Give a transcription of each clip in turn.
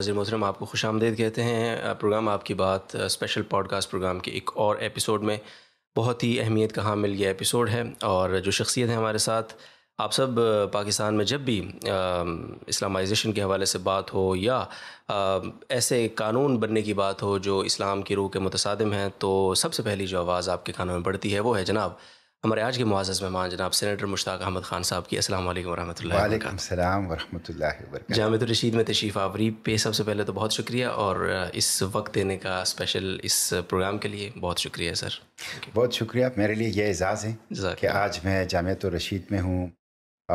वजीर मोहरम आपको खुश आमदेद कहते हैं प्रोग्राम आपकी बात स्पेशल पॉडकास्ट प्रोग्राम के एक और एपिसोड में बहुत ही अहमियत का हामिल यह एपिसोड है और जो शख्सियत है हमारे साथ आप सब पाकिस्तान में जब भी इस्लामाइजेशन के हवाले से बात हो या आ, ऐसे कानून बनने की बात हो जो इस्लाम की रूह के मुतसादम हैं तो सबसे पहली जो आवाज़ आपके कानों में पड़ती है वो है जनाब हमारे आज के मुआज़ मेहमान जनाब सेनेटर मुश्ताक अहमद खान साहब की असल वरम जामत रशीद में तशीफ़ आवरी पे सबसे पहले तो बहुत शुक्रिया और इस वक्त देने का स्पेशल इस प्रोग्राम के लिए बहुत शुक्रिया सर बहुत शुक्रिया मेरे लिए यह एज़ाज़ है कि आज मैं जामत रशीद में हूँ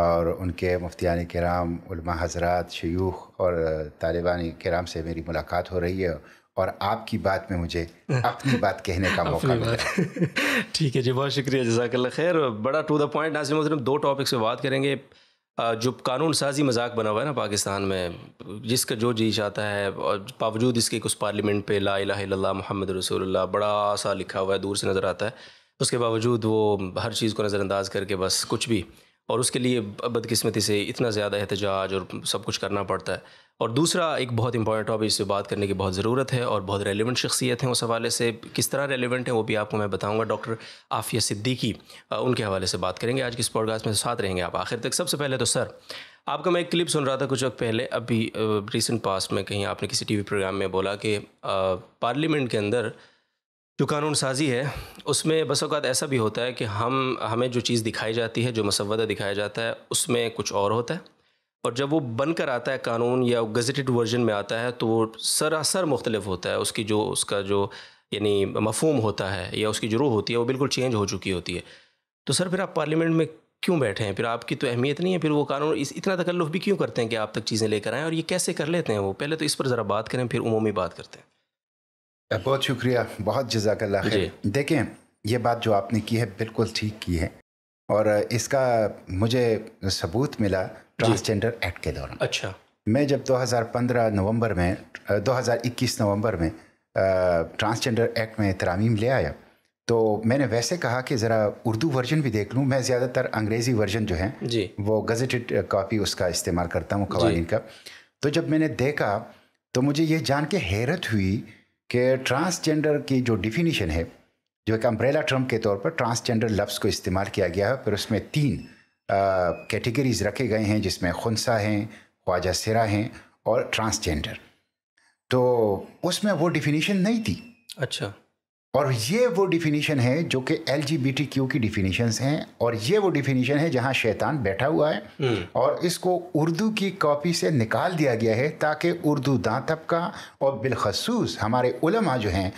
और उनके मुफ्तियान कराम हजरात शयूख और तालिबान कराम से मेरी मुलाकात हो रही है और आपकी बात में मुझे अपनी बात कहने का मौका मिला ठीक है जी बहुत शुक्रिया जजाकल्ला खैर बड़ा टू द पॉइंट नाजिम हम दो टॉपिक से बात करेंगे जो कानून साजी मजाक बना हुआ है ना पाकिस्तान में जिसका जो जी चाहता है और बावजूद इसके कुछ पार्लियामेंट पे ला ला मोहम्मद रसोल्ला बड़ा सा लिखा हुआ है दूर से नज़र आता है उसके बावजूद वो हर चीज़ को नज़रअंदाज करके बस कुछ भी और उसके लिए बदकिस्मती से इतना ज़्यादा एहतजाज और सब कुछ करना पड़ता है और दूसरा एक बहुत इंपॉर्टेंट टॉपिक इससे बात करने की बहुत ज़रूरत है और बहुत रेलिवेंट शख्सियत हैं उस हवाले से किस तरह रेलिवेंट हैं वो भी आपको मैं बताऊंगा डॉक्टर आफिया सिद्दीकी उनके हवाले से बात करेंगे आज की इस पॉडकास्ट में साथ रहेंगे आप आखिर तक सबसे पहले तो सर आपका मैं एक क्लिप सुन रहा था कुछ वक्त पहले अभी रिसेंट पास में कहीं आपने किसी टी प्रोग्राम में बोला कि पार्लियामेंट के अंदर जो कानून साजी है उसमें बस अवत ऐसा भी होता है कि हम हमें जो चीज़ दिखाई जाती है जो मसवदा दिखाया जाता है उसमें कुछ और होता है और जब वो बन कर आता है कानून या गजटेड वर्जन में आता है तो वो सरासर मुख्तलिफ होता है उसकी जो उसका जो यानी मफहम होता है या उसकी जो रूह होती है वो बिल्कुल चेंज हो चुकी होती है तो सर फिर आप पार्लियामेंट में क्यों बैठे हैं फिर आपकी तो अहमियत नहीं है फिर वो कानून इस इतना तकल्लुफ़ भी क्यों करते हैं कि आप तक चीज़ें लेकर आएँ और ये कैसे कर लेते हैं वो पहले तो इस पर ज़रा बात करें फिर उमूमी बात करते हैं बहुत शुक्रिया बहुत जजाकल्ला खैर देखें ये बात जो आपने की है बिल्कुल ठीक की है और इसका मुझे सबूत मिला ट्रांसजेंडर एक्ट के दौरान अच्छा मैं जब 2015 नवंबर में 2021 नवंबर में ट्रांसजेंडर एक्ट में तरामीम ले आया तो मैंने वैसे कहा कि ज़रा उर्दू वर्जन भी देख लूँ मैं ज़्यादातर अंग्रेज़ी वर्जन जो है जी। वो गज़ेटेड कापी उसका इस्तेमाल करता हूँ कवानीन का तो जब मैंने देखा तो मुझे ये जान के हैरत हुई कि ट्रांसजेंडर की जो डिफिनीशन है जो एक अम्ब्रेला टर्म के तौर पर ट्रांसजेंडर लफ्ज़ को इस्तेमाल किया गया है पर उसमें तीन कैटेगरीज रखे गए हैं जिसमें खुनसा हैं ख्वाजा सिरा हैं और ट्रांसजेंडर तो उसमें वो डिफिनीशन नहीं थी अच्छा और ये वो डिफिनीशन है जो कि L G B T Q की डिफिनीशन हैं और ये वो डिफिनीशन है जहाँ शैतान बैठा हुआ है हम्म। और इसको उर्दू की कॉपी से निकाल दिया गया है ताकि उर्दू दाँ तबका और बिलखसूस हमारे उलमा जो हैं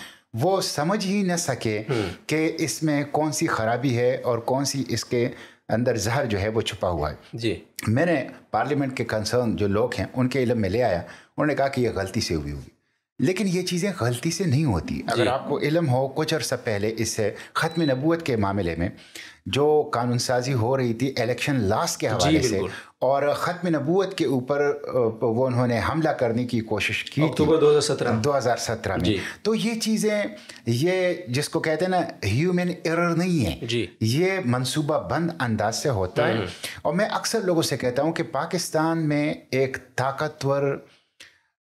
वो समझ ही न सके हम्म। कि इसमें कौन सी खराबी है और कौन सी इसके अंदर जहर जो है वो छुपा हुआ है जी मैंने पार्लियामेंट के कंसर्न जो लोग हैं उनके इलम में ले आया उन्होंने कहा कि यह गलती से हुई होगी लेकिन ये चीज़ें गलती से नहीं होती अगर आपको इलम हो कुछ अरसा पहले इससे ख़त्म नबूत के मामले में जो कानून साजी हो रही थी इलेक्शन लास्ट के हवाले से और ख़त्म नबूत के ऊपर वो उन्होंने हमला करने की कोशिश की अक्टूबर दो हज़ार सत्रह दो हज़ार सत्रह में तो ये चीज़ें ये जिसको कहते हैं ना ह्यूमन एरर नहीं है जी। ये मनसूबा बंद अंदाज से होता है हम्म। और मैं अक्सर लोगों से कहता हूँ कि पाकिस्तान में एक ताकतवर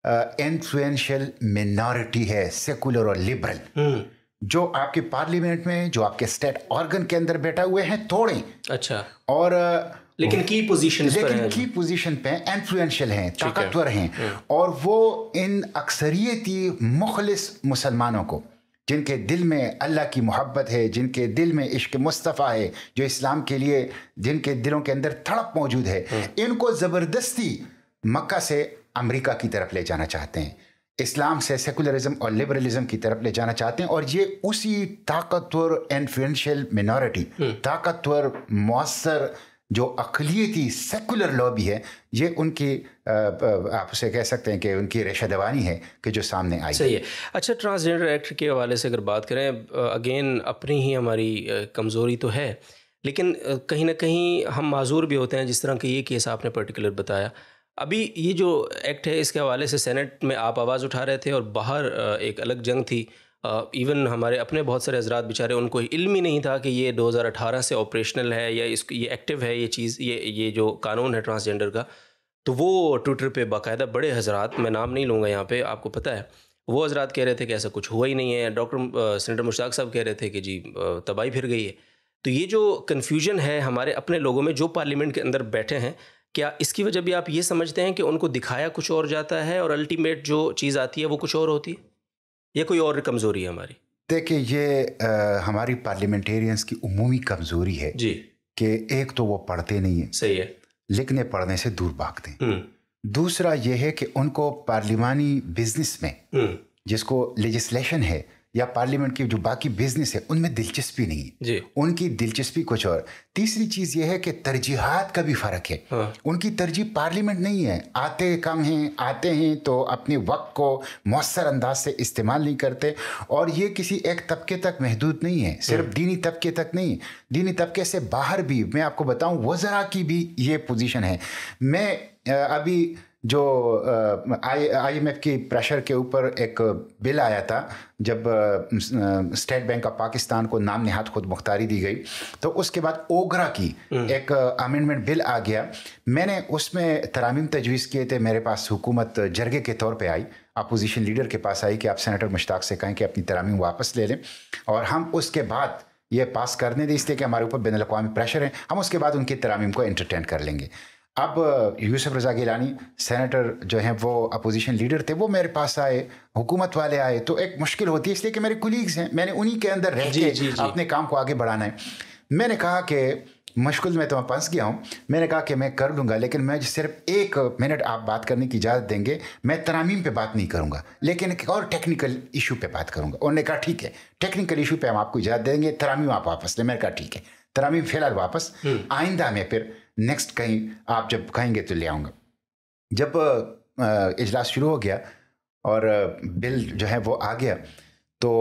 इन्फ्लुएंशियल मिनॉरिटी है सेकुलर और लिबरल हम्म। जो आपके पार्लियामेंट में जो आपके स्टेट ऑर्गन के अंदर बैठा हुए हैं थोड़े अच्छा और लेकिन की पोजीशन लेकिन की पोजीशन पे इन्फ्लुएंशियल हैं ताकतवर हैं हम्म। और वो इन अक्सरियती मुखलिस मुसलमानों को जिनके दिल में अल्लाह की मोहब्बत है जिनके दिल में इश्क मुस्तफ़ा है जो इस्लाम के लिए जिनके दिलों के अंदर तड़प मौजूद है हम्म। इनको ज़बरदस्ती मक्का से अमेरिका की तरफ ले जाना चाहते हैं इस्लाम से सेकुलरिज्म और लिबरलिज्म की तरफ ले जाना चाहते हैं और ये उसी ताकतवर इन्फ्लुएंशियल हम्म। मिनॉरिटी ताकतवर मौसर जो अकलीती सेकुलर लॉबी है ये उनकी आप उसे कह सकते हैं कि उनकी रेशा दवानी है कि जो सामने आई सही है अच्छा ट्रांसजेंडर एक्ट के हवाले से अगर बात करें अगेन अपनी ही हमारी कमज़ोरी तो है लेकिन कहीं ना कहीं हम माजूर भी होते हैं जिस तरह के ये केस आपने पर्टिकुलर बताया अभी ये जो एक्ट है इसके हवाले से सेनेट में आप आवाज़ उठा रहे थे और बाहर एक अलग जंग थी इवन हमारे अपने बहुत सारे हजरात बेचारे उनको इल्म ही नहीं था कि ये 2018 से ऑपरेशनल है या इस ये एक्टिव है ये चीज़ ये ये जो कानून है ट्रांसजेंडर का तो वो ट्विटर पे बाकायदा बड़े हजरात मैं नाम नहीं लूँगा यहाँ पे आपको पता है वो हजरात कह रहे थे कि ऐसा कुछ हुआ ही नहीं है डॉक्टर सेंटर मुश्ताक साहब कह रहे थे कि जी तबाही फिर गई है तो ये जो कन्फ्यूजन है हमारे अपने लोगों में जो पार्लियामेंट के अंदर बैठे हैं क्या इसकी वजह भी आप ये समझते हैं कि उनको दिखाया कुछ और जाता है और अल्टीमेट जो चीज़ आती है वो कुछ और होती है या कोई और कमज़ोरी है हमारी देखिए ये आ, हमारी पार्लियामेंटेरियंस की उमूमी कमज़ोरी है जी कि एक तो वो पढ़ते नहीं है सही है लिखने पढ़ने से दूर भागते हैं हम्म। दूसरा यह है कि उनको पार्लिमानी बिजनेस में हम्म। जिसको लेजिस्लेशन है या पार्लियामेंट की जो बाकी बिजनेस है उनमें दिलचस्पी नहीं है उनकी दिलचस्पी कुछ और तीसरी चीज़ यह है कि तरजीहत का भी फ़र्क है हाँ। उनकी तरजीह पार्लियामेंट नहीं है आते कम हैं आते हैं तो अपने वक्त को मौसर अंदाज से इस्तेमाल नहीं करते और ये किसी एक तबके तक महदूद नहीं है सिर्फ हम्म। दीनी तबके तक नहीं दीनी तबके से बाहर भी मैं आपको बताऊँ वज़रा की भी ये पोजीशन है मैं अभी जो आई एम की प्रेशर के ऊपर एक बिल आया था जब स्टेट बैंक ऑफ पाकिस्तान को नाम नेहात खुद मुख्तारी दी गई तो उसके बाद ओगरा की हम्म। एक अमेंडमेंट बिल आ गया मैंने उसमें तरामीम तजवीज़ किए थे मेरे पास हुकूमत जरगे के तौर पे आई अपोजिशन लीडर के पास आई कि आप सेनेटर मुश्ताक से कहें कि अपनी तरामीम वापस ले लें और हम उसके बाद ये पास करने दें इसलिए कि हमारे ऊपर बैन प्रेशर है हम उसके बाद उनकी तरामीम को एंटरटेन कर लेंगे अब यूसुफ रज़ा गिलानी सेनेटर जो हैं वो अपोजिशन लीडर थे वो मेरे पास आए हुकूमत वाले आए तो एक मुश्किल होती है इसलिए कि मेरे कुलीग्स हैं मैंने उन्हीं के अंदर रह के अपने काम को आगे बढ़ाना है मैंने कहा कि मुश्किल में तो मैं फंस गया हूँ मैंने कहा कि मैं कर लूँगा लेकिन मैं सिर्फ एक मिनट आप बात करने की इजाज़त देंगे मैं तरामीम पे बात नहीं करूँगा लेकिन एक और टेक्निकल इशू पे बात करूँगा उन्होंने कहा ठीक है टेक्निकल इशू पे हम आपको इजाज़त देंगे तरामीम आप वापस लें मैंने कहा ठीक है तरामीम फ़िलहाल वापस हम्म। आइंदा में फिर नेक्स्ट कहीं आप जब कहेंगे तो ले आऊँगा जब इजलास शुरू हो गया और बिल जो है वो आ गया तो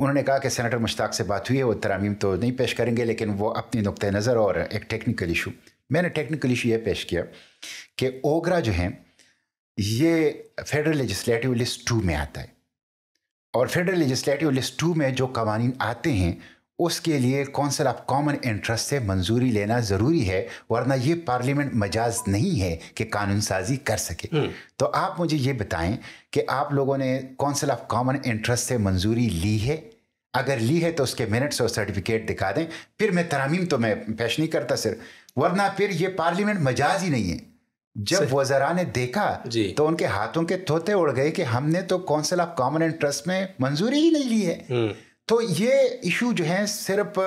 उन्होंने कहा कि सेनेटर मुश्ताक से बात हुई है वो तरामीम तो नहीं पेश करेंगे लेकिन वो अपनी नुक़ नज़र और एक टेक्निकल इशू मैंने टेक्निकल इशू ये पेश किया कि ओगरा जो है ये फेडरल लेजिस्लेटिव लिस्ट टू में आता है और फेडरल लेजिस्लेटिव लिस्ट टू में जो कवानीन आते हैं उसके लिए कौंसिल ऑफ कॉमन इंटरेस्ट से मंजूरी लेना ज़रूरी है वरना ये पार्लियामेंट मजाज नहीं है कि कानून साजी कर सके हम्म। तो आप मुझे ये बताएं कि आप लोगों ने कौंसिल ऑफ कॉमन इंटरेस्ट से मंजूरी ली है अगर ली है तो उसके मिनट्स और सर्टिफिकेट दिखा दें फिर मैं तरामीम तो मैं पेश नहीं करता सिर्फ वरना फिर ये पार्लियामेंट मजाज ही नहीं है जब वजरा ने देखा तो उनके हाथों के तोते उड़ गए कि हमने तो काउंसिल ऑफ कॉमन इंटरेस्ट में मंजूरी ही नहीं ली है हम्म। तो ये इशू जो है सिर्फ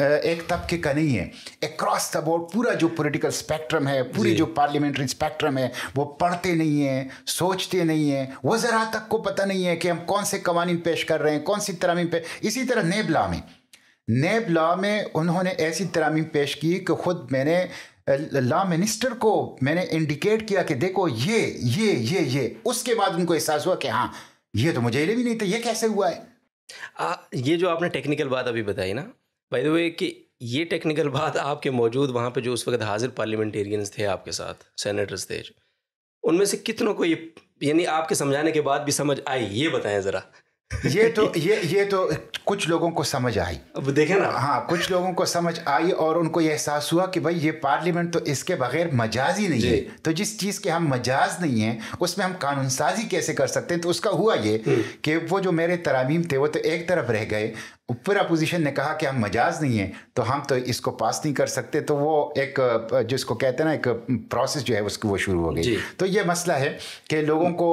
एक तबके का नहीं है अक्रॉस द बोर्ड पूरा जो पॉलिटिकल स्पेक्ट्रम है पूरी जो पार्लियामेंट्री स्पेक्ट्रम है वो पढ़ते नहीं हैं सोचते नहीं हैं जरा तक को पता नहीं है कि हम कौन से कवानीन पेश कर रहे हैं कौन सी तरामीम पे इसी तरह नेब लॉ में नेब लॉ में उन्होंने ऐसी तरामीम पेश की कि खुद मैंने लॉ मिनिस्टर को मैंने इंडिकेट किया कि देखो ये ये ये ये उसके बाद उनको एहसास हुआ कि हाँ ये तो मुझे भी नहीं था तो ये कैसे हुआ है आ, ये जो आपने टेक्निकल बात अभी बताई ना भाई द वे कि ये टेक्निकल बात आपके मौजूद वहाँ पे जो उस वक्त हाजिर पार्लियामेंटेरियंस थे आपके साथ सेनेटर्स थे उनमें से कितनों को ये यानी आपके समझाने के बाद भी समझ आई ये बताएं ज़रा ये तो ये ये तो कुछ लोगों को समझ आई अब देखे ना हाँ कुछ लोगों को समझ आई और उनको ये एहसास हुआ कि भाई ये पार्लियामेंट तो इसके बगैर मजाज ही नहीं है तो जिस चीज़ के हम मजाज नहीं हैं उसमें हम कानून साजी कैसे कर सकते हैं तो उसका हुआ ये हम्म। कि वो जो मेरे तरामीम थे वो तो एक तरफ रह गए ऊपर अपोजिशन ने कहा कि हम मजाज नहीं है तो हम तो इसको पास नहीं कर सकते तो वो एक जो इसको कहते हैं ना एक प्रोसेस जो है उसकी वो शुरू हो गई तो ये मसला है कि लोगों को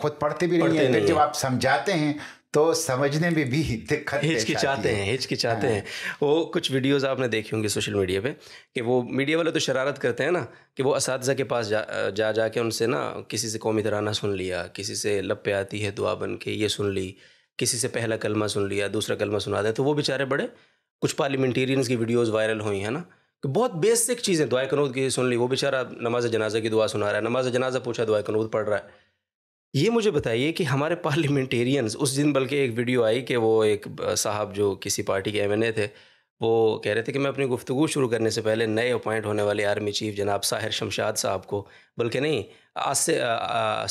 खुद पढ़ते भी पढ़ते नहीं है जब आप समझाते हैं तो समझने में भी दिक्कत हिचकिचाते हैं हिचकिचाते हाँ। हैं वो कुछ वीडियोस आपने देखी होंगी सोशल मीडिया पे कि वो मीडिया वाले तो शरारत करते हैं ना कि वो इस के पास जा जा जा के उनसे ना किसी से कौमी तराना सुन लिया किसी से लप पे आती है दुआ बन के ये सुन ली किसी से पहला कलमा सुन लिया दूसरा कलमा सुना दें तो वो बेचारे बड़े कुछ पार्लियामेंटेरियंस की वीडियोज़ वायरल हुई हैं ना कि बहुत बेसिक चीज़ें दुआ कनूद की सुन ली वो बेचारा नमाज जनाजा की दुआ सुना रहा है नमाज जनाजा पूछा दुआ कनूद पढ़ रहा है ये मुझे बताइए कि हमारे पार्लियामेंटेरियंस उस दिन बल्कि एक वीडियो आई कि वो एक साहब जो किसी पार्टी के एम थे वो कह रहे थे कि मैं अपनी गुफ्तु शुरू करने से पहले नए अपॉइंट होने वाले आर्मी चीफ जनाब साहिर शमशाद साहब को बल्कि नहीं से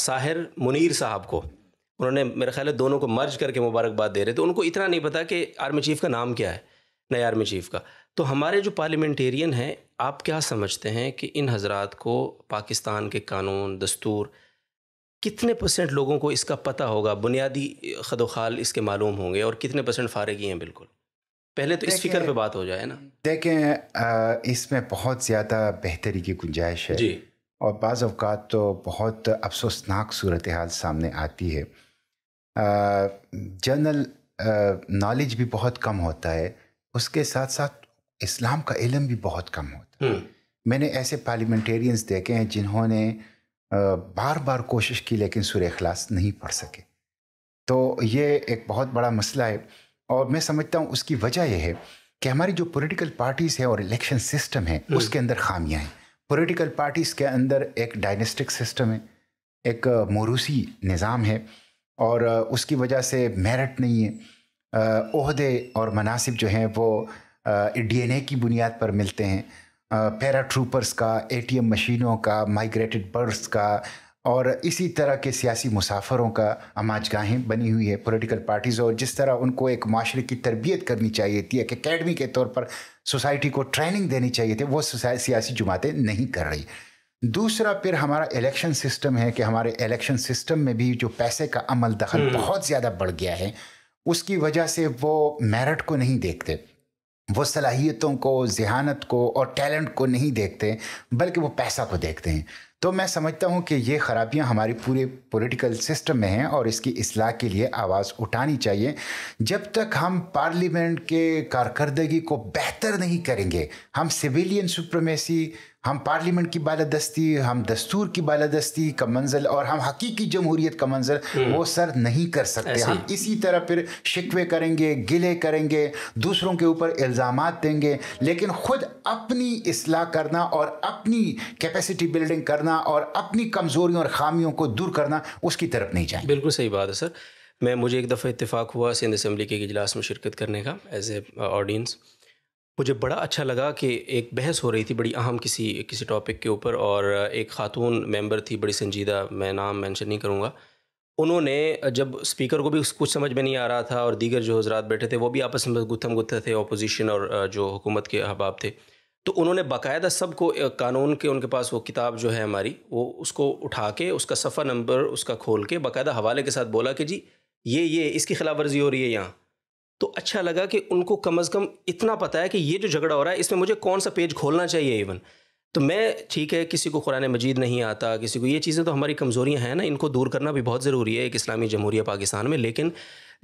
साहिर मुनीर साहब को उन्होंने मेरा ख्याल है दोनों को मर्ज करके मुबारकबाद दे रहे थे उनको इतना नहीं पता कि आर्मी चीफ का नाम क्या है नए आर्मी चीफ का तो हमारे जो पार्लियामेंटेरियन हैं आप क्या समझते हैं कि इन हजरात को पाकिस्तान के कानून दस्तूर कितने परसेंट लोगों को इसका पता होगा बुनियादी खदोखाल इसके मालूम होंगे और कितने परसेंट फारगी हैं बिल्कुल पहले तो इस फिक्र पे बात हो जाए ना देखें इसमें बहुत ज़्यादा बेहतरी की गुंजाइश है जी और बाज़ अवकात तो बहुत अफसोसनाक सूरत हाल सामने आती है जनरल नॉलेज भी बहुत कम होता है उसके साथ साथ इस्लाम का इलम भी बहुत कम होता है हम्म। मैंने ऐसे पार्लियामेंटेरियंस देखे हैं जिन्होंने बार बार कोशिश की लेकिन सुर अखलास नहीं पढ़ सके तो ये एक बहुत बड़ा मसला है और मैं समझता हूँ उसकी वजह यह है कि हमारी जो पॉलिटिकल पार्टीज़ हैं और इलेक्शन सिस्टम है हम्म। उसके अंदर खामियां हैं पॉलिटिकल पार्टीज़ के अंदर एक डायनेस्टिक सिस्टम है एक मोरूसी निज़ाम है और उसकी वजह से मेरिट नहीं है ओहदे और मनासिब जो हैं वो डीएनए की बुनियाद पर मिलते हैं पैरा ट्रूपर्स का एटीएम मशीनों का माइग्रेटेड बर्ड्स का और इसी तरह के सियासी मुसाफरों का अमाजगाहें बनी हुई है पॉलिटिकल पार्टीज़ और जिस तरह उनको एक माशरे की तरबियत करनी चाहिए थी एक अकेडमी के तौर पर सोसाइटी को ट्रेनिंग देनी चाहिए थी वो सियासी जमातें नहीं कर रही दूसरा फिर हमारा इलेक्शन सिस्टम है कि हमारे इलेक्शन सिस्टम में भी जो पैसे का अमल दखल हम्म। बहुत ज़्यादा बढ़ गया है उसकी वजह से वो मेरिट को नहीं देखते वो सलाहियतों को जहानत को और टैलेंट को नहीं देखते बल्कि वो पैसा को देखते हैं तो मैं समझता हूँ कि ये ख़राबियाँ हमारे पूरे पॉलिटिकल सिस्टम में हैं और इसकी असलाह के लिए आवाज़ उठानी चाहिए जब तक हम पार्लियामेंट के कारकर्दगी को बेहतर नहीं करेंगे हम सिविलियन सुप्रमेसी हम पार्लियामेंट की बालादस्ती हम दस्तूर की बालादस्ती का मंजिल और हम हकीकी जमहूरियत का मंजिल हम्म। वो सर नहीं कर सकते हम इसी तरह फिर शिकवे करेंगे गिले करेंगे दूसरों के ऊपर इल्ज़ाम देंगे लेकिन ख़ुद अपनी असलाह करना और अपनी कैपेसिटी बिल्डिंग करना और अपनी कमज़ोरियों और ख़ामियों को दूर करना उसकी तरफ नहीं जाए बिल्कुल सही बात है सर मैं मुझे एक दफ़ा इतफ़ाक़ हुआ सिंध असम्बली के इजलास में शिरकत करने का एज ए ऑडियंस मुझे बड़ा अच्छा लगा कि एक बहस हो रही थी बड़ी अहम किसी किसी टॉपिक के ऊपर और एक खातून मेंबर थी बड़ी संजीदा मैं नाम मेंशन नहीं करूँगा उन्होंने जब स्पीकर को भी कुछ समझ में नहीं आ रहा था और दीगर जो हजरात बैठे थे वो भी आपस में गुत्थम गुत्थे थे अपोजिशन और जो हुकूमत के अहबाब थे तो उन्होंने बाकायदा सबको कानून के उनके पास वो किताब जो है हमारी वो उसको उठा के उसका सफ़ा नंबर उसका खोल के बाकायदा हवाले के साथ बोला कि जी ये ये इसकी खिलाफ वर्जी हो रही है यहाँ तो अच्छा लगा कि उनको कम अज़ कम इतना पता है कि ये जो झगड़ा हो रहा है इसमें मुझे कौन सा पेज खोलना चाहिए इवन तो मैं ठीक है किसी को कुरान मजीद नहीं आता किसी को ये चीज़ें तो हमारी कमज़ोरियाँ हैं ना इनको दूर करना भी बहुत ज़रूरी है एक इस्लामी जमहूरिया पाकिस्तान में लेकिन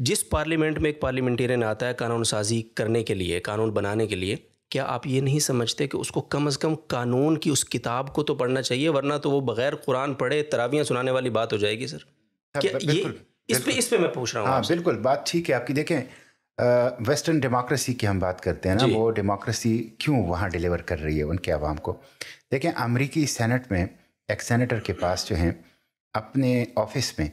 जिस पार्लियामेंट में एक पार्लियामेंटेरियन आता है कानून साजी करने के लिए कानून बनाने के लिए क्या आप ये नहीं समझते कि उसको कम अज़ कम कानून की उस किताब को तो पढ़ना चाहिए वरना तो वो बग़ैर कुरान पढ़े तरावियाँ सुनाने वाली बात हो जाएगी सर हाँ, क्या ये इस पर इस पर मैं पूछ रहा हूँ हाँ बिल्कुल बात ठीक है आपकी देखें वेस्टर्न डेमोक्रेसी की हम बात करते हैं ना वो डेमोक्रेसी क्यों वहाँ डिलीवर कर रही है उनके आवाम को देखें अमरीकी सेनेट में एक सेनेटर के पास जो हैं अपने ऑफिस में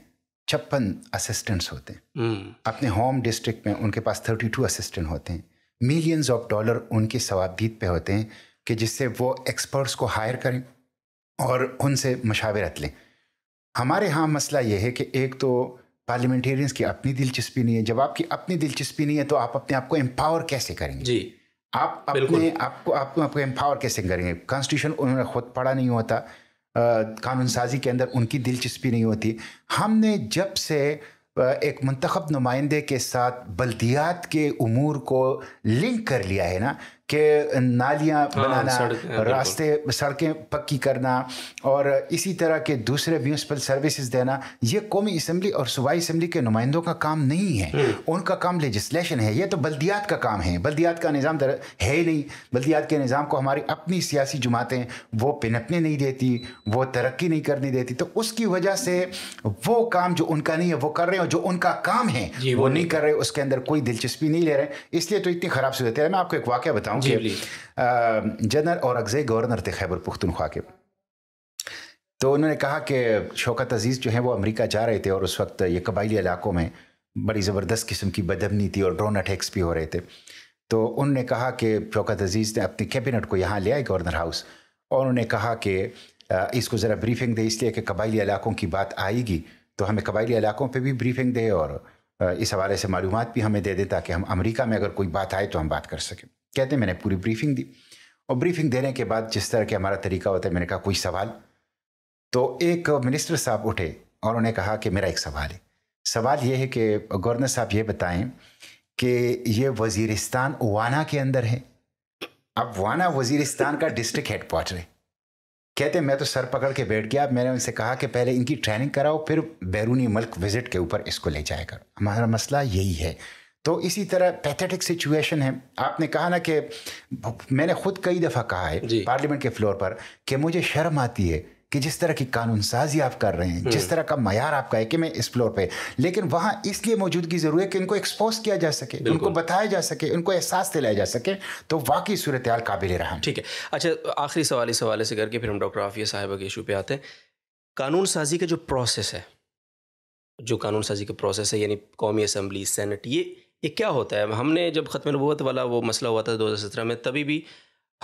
छप्पन असिस्टेंट्स होते हैं हम्म। अपने होम डिस्ट्रिक्ट में उनके पास थर्टी टू असिस्टेंट होते हैं मिलियंस ऑफ डॉलर उनके सवाबदीद पे होते हैं कि जिससे वो एक्सपर्ट्स को हायर करें और उनसे मशावरत लें हमारे यहाँ मसला ये है कि एक तो पार्लियामेंटेरियंस की अपनी दिलचस्पी नहीं है जब आपकी अपनी दिलचस्पी नहीं है तो आप अपने आप को एम्पावर कैसे करेंगे जी आप अपने आपको आपको आपको एम्पावर कैसे करेंगे कॉन्स्टिट्यूशन उन्होंने खुद पढ़ा नहीं होता कानून साजी के अंदर उनकी दिलचस्पी नहीं होती हमने जब से एक मंतखब नुमाइंदे के साथ बल्दियात के अमूर को लिंक कर लिया है ना कि नालियाँ हाँ, बनाना सड़, हाँ, रास्ते सड़कें पक्की करना और इसी तरह के दूसरे म्यूनसिपल सर्विसेज देना ये कौमी इसम्बली और सूबाई इसम्बली के नुमाइंदों का काम नहीं है हम्म। उनका काम लेजिस्लेशन है ये तो बल्दियात का काम है बल्दियात का निज़ाम है ही नहीं बल्दियात के निज़ाम को हमारी अपनी सियासी जमातें वो पिनपने नहीं देती वो तरक्की नहीं करने देती तो उसकी वजह से वो काम जो उनका नहीं है वो कर रहे हैं जो उनका काम है वो नहीं कर रहे उसके अंदर कोई दिलचस्पी नहीं ले रहे इसलिए तो इतनी ख़राब सूरत है मैं आपको एक वाक्य बताऊँ जनरल और अगजे गवर्नर थे खैबर पुख्तनख्वा के तो उन्होंने कहा कि शौकत अजीज़ जो है वो अमरीका जा रहे थे और उस वक्त ये कबायली इलाकों में बड़ी ज़बरदस्त किस्म की बदमनी थी और ड्रोन अटैक्स भी हो रहे थे तो उन्होंने कहा कि शौकत अजीज़ ने अपनी कैबिनेट को यहाँ ले आए गवर्नर हाउस और उन्होंने कहा कि इसको ज़रा ब्रीफिंग दे इसलिए कि कबायली इलाकों की बात आएगी तो हमें कबायली इलाकों पर भी ब्रीफिंग दे और इस हवाले से मालूम भी हमें दे दें ताकि हम अमरीका में अगर कोई बात आए तो हम बात कर सकें कहते मैंने पूरी ब्रीफिंग दी और ब्रीफिंग देने के बाद जिस तरह के हमारा तरीका होता है मैंने कहा कोई सवाल तो एक मिनिस्टर साहब उठे और उन्होंने कहा कि मेरा एक सवाल है सवाल ये है कि गवर्नर साहब ये बताएं कि ये वजीरिस्तान वाना के अंदर है अब वाना वजीरिस्तान का डिस्ट्रिक्ट हेड क्वार्टर है कहते मैं तो सर पकड़ के बैठ गया मैंने उनसे कहा कि पहले इनकी ट्रेनिंग कराओ फिर बैरूनी मुल्क विजिट के ऊपर इसको ले जाएगा हमारा मसला यही है तो इसी तरह पैथेटिक सिचुएशन है आपने कहा ना कि मैंने खुद कई दफ़ा कहा है पार्लियामेंट के फ्लोर पर कि मुझे शर्म आती है कि जिस तरह की कानून साजी आप कर रहे हैं जिस हम्म। तरह का मैार आपका है कि मैं इस फ्लोर पे लेकिन वहाँ इसलिए मौजूदगी ज़रूरी है कि इनको एक्सपोज किया जा सके उनको बताया जा सके उनको एहसास दिलाया जा सके तो वाकई सूरत हाल काबिल रहा ठीक है अच्छा आखिरी सवाल इस हवाले से करके फिर हम डॉक्टर आफिया साहिबा के इशू पे आते हैं कानून साजी का जो प्रोसेस है जो कानून साजी का प्रोसेस है यानी कौमी असम्बली सेनेट ये ये क्या होता है हमने जब ख़त्म नबूत वाला वो मसला हुआ था 2017 में तभी भी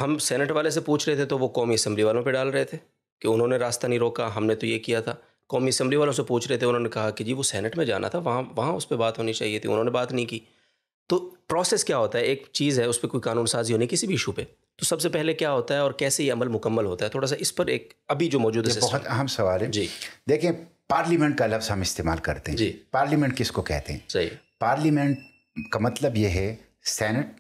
हम सेनेट वाले से पूछ रहे थे तो वो कौमी असम्बली वालों पर डाल रहे थे कि उन्होंने रास्ता नहीं रोका हमने तो ये किया था कौमी असम्बली वालों से पूछ रहे थे उन्होंने कहा कि जी वो सेनेट में जाना था वहाँ वहाँ उस पर बात होनी चाहिए थी उन्होंने बात नहीं की तो प्रोसेस क्या होता है एक चीज़ है उस पर कोई कानून साजी होनी किसी भी इशू पर तो सबसे पहले क्या होता है और कैसे ये अमल मुकम्मल होता है थोड़ा सा इस पर एक अभी जो मौजूद है बहुत अहम सवाल है जी देखें पार्लियामेंट का लफ्ज़ हम इस्तेमाल करते हैं जी पार्लियामेंट किसको कहते हैं सही पार्लियामेंट का मतलब यह है सेनेट